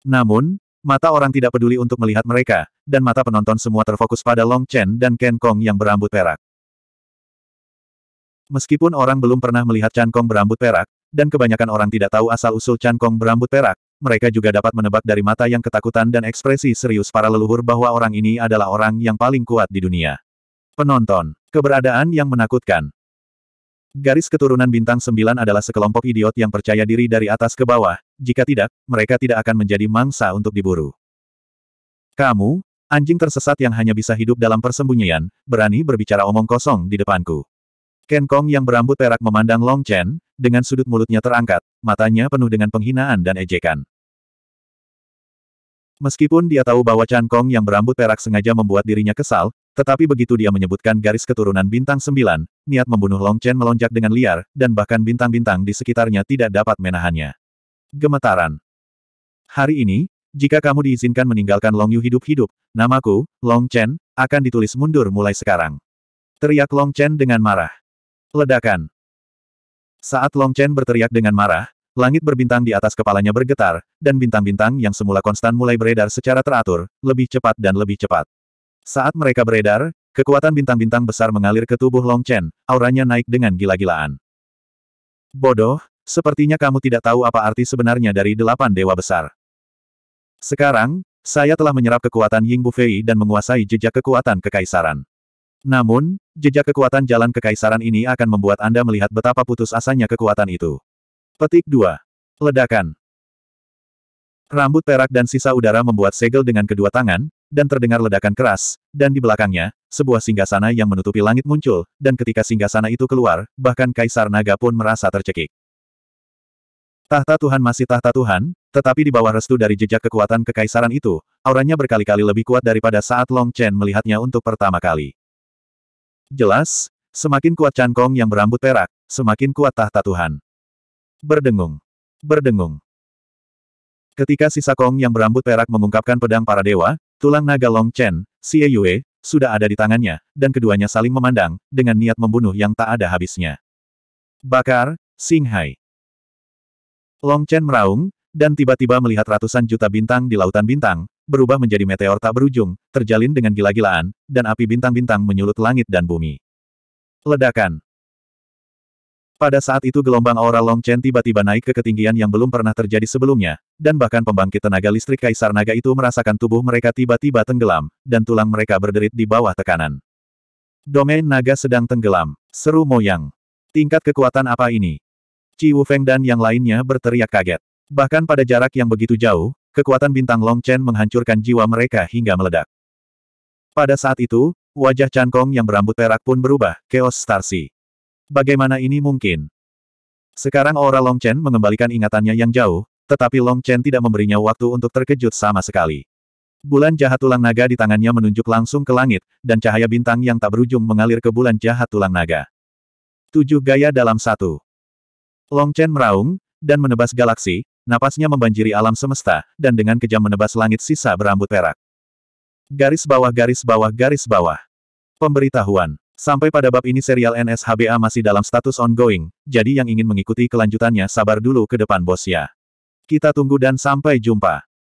Namun, mata orang tidak peduli untuk melihat mereka, dan mata penonton semua terfokus pada Long Chen dan Ken Kong yang berambut perak. Meskipun orang belum pernah melihat Chan Kong berambut perak, dan kebanyakan orang tidak tahu asal-usul Chan Kong berambut perak, mereka juga dapat menebak dari mata yang ketakutan dan ekspresi serius para leluhur bahwa orang ini adalah orang yang paling kuat di dunia. Penonton, keberadaan yang menakutkan. Garis keturunan bintang sembilan adalah sekelompok idiot yang percaya diri dari atas ke bawah, jika tidak, mereka tidak akan menjadi mangsa untuk diburu. Kamu, anjing tersesat yang hanya bisa hidup dalam persembunyian, berani berbicara omong kosong di depanku. Ken Kong yang berambut perak memandang Long Chen, dengan sudut mulutnya terangkat, matanya penuh dengan penghinaan dan ejekan. Meskipun dia tahu bahwa Chan Kong yang berambut perak sengaja membuat dirinya kesal, tetapi begitu dia menyebutkan garis keturunan bintang sembilan, niat membunuh Long Chen melonjak dengan liar, dan bahkan bintang-bintang di sekitarnya tidak dapat menahannya. Gemetaran. Hari ini, jika kamu diizinkan meninggalkan Long Yu hidup-hidup, namaku, Long Chen, akan ditulis mundur mulai sekarang. Teriak Long Chen dengan marah. Ledakan. Saat Long Chen berteriak dengan marah, langit berbintang di atas kepalanya bergetar, dan bintang-bintang yang semula konstan mulai beredar secara teratur, lebih cepat dan lebih cepat. Saat mereka beredar, Kekuatan bintang-bintang besar mengalir ke tubuh Long Chen, auranya naik dengan gila-gilaan. Bodoh, sepertinya kamu tidak tahu apa arti sebenarnya dari delapan dewa besar. Sekarang, saya telah menyerap kekuatan Ying Bufei dan menguasai jejak kekuatan kekaisaran. Namun, jejak kekuatan jalan kekaisaran ini akan membuat Anda melihat betapa putus asanya kekuatan itu. Petik 2. Ledakan. Rambut perak dan sisa udara membuat segel dengan kedua tangan, dan terdengar ledakan keras, dan di belakangnya, sebuah singgasana yang menutupi langit muncul, dan ketika singgasana itu keluar, bahkan Kaisar Naga pun merasa tercekik. Tahta Tuhan masih tahta Tuhan, tetapi di bawah restu dari jejak kekuatan kekaisaran itu, auranya berkali-kali lebih kuat daripada saat Long Chen melihatnya untuk pertama kali. Jelas, semakin kuat Chan Kong yang berambut perak, semakin kuat tahta Tuhan. Berdengung. Berdengung. Ketika sisa Kong yang berambut perak mengungkapkan pedang para dewa, Tulang naga Long Chen, Xie Yue, sudah ada di tangannya, dan keduanya saling memandang, dengan niat membunuh yang tak ada habisnya. Bakar, Singhai. Long Chen meraung, dan tiba-tiba melihat ratusan juta bintang di lautan bintang, berubah menjadi meteor tak berujung, terjalin dengan gila-gilaan, dan api bintang-bintang menyulut langit dan bumi. Ledakan. Pada saat itu gelombang aura Long Chen tiba-tiba naik ke ketinggian yang belum pernah terjadi sebelumnya, dan bahkan pembangkit tenaga listrik Kaisar Naga itu merasakan tubuh mereka tiba-tiba tenggelam, dan tulang mereka berderit di bawah tekanan. Domain naga sedang tenggelam. Seru moyang. Tingkat kekuatan apa ini? Ci Wufeng dan yang lainnya berteriak kaget. Bahkan pada jarak yang begitu jauh, kekuatan bintang Long Chen menghancurkan jiwa mereka hingga meledak. Pada saat itu, wajah Chan Kong yang berambut perak pun berubah, Chaos Starsea. Bagaimana ini mungkin? Sekarang aura Long Chen mengembalikan ingatannya yang jauh, tetapi Long Chen tidak memberinya waktu untuk terkejut sama sekali. Bulan jahat tulang naga di tangannya menunjuk langsung ke langit, dan cahaya bintang yang tak berujung mengalir ke bulan jahat tulang naga. Tujuh gaya dalam satu. Long Chen meraung, dan menebas galaksi, napasnya membanjiri alam semesta, dan dengan kejam menebas langit sisa berambut perak. Garis bawah garis bawah garis bawah. Pemberitahuan. Sampai pada bab ini serial NSHBA masih dalam status ongoing, jadi yang ingin mengikuti kelanjutannya sabar dulu ke depan bos ya. Kita tunggu dan sampai jumpa.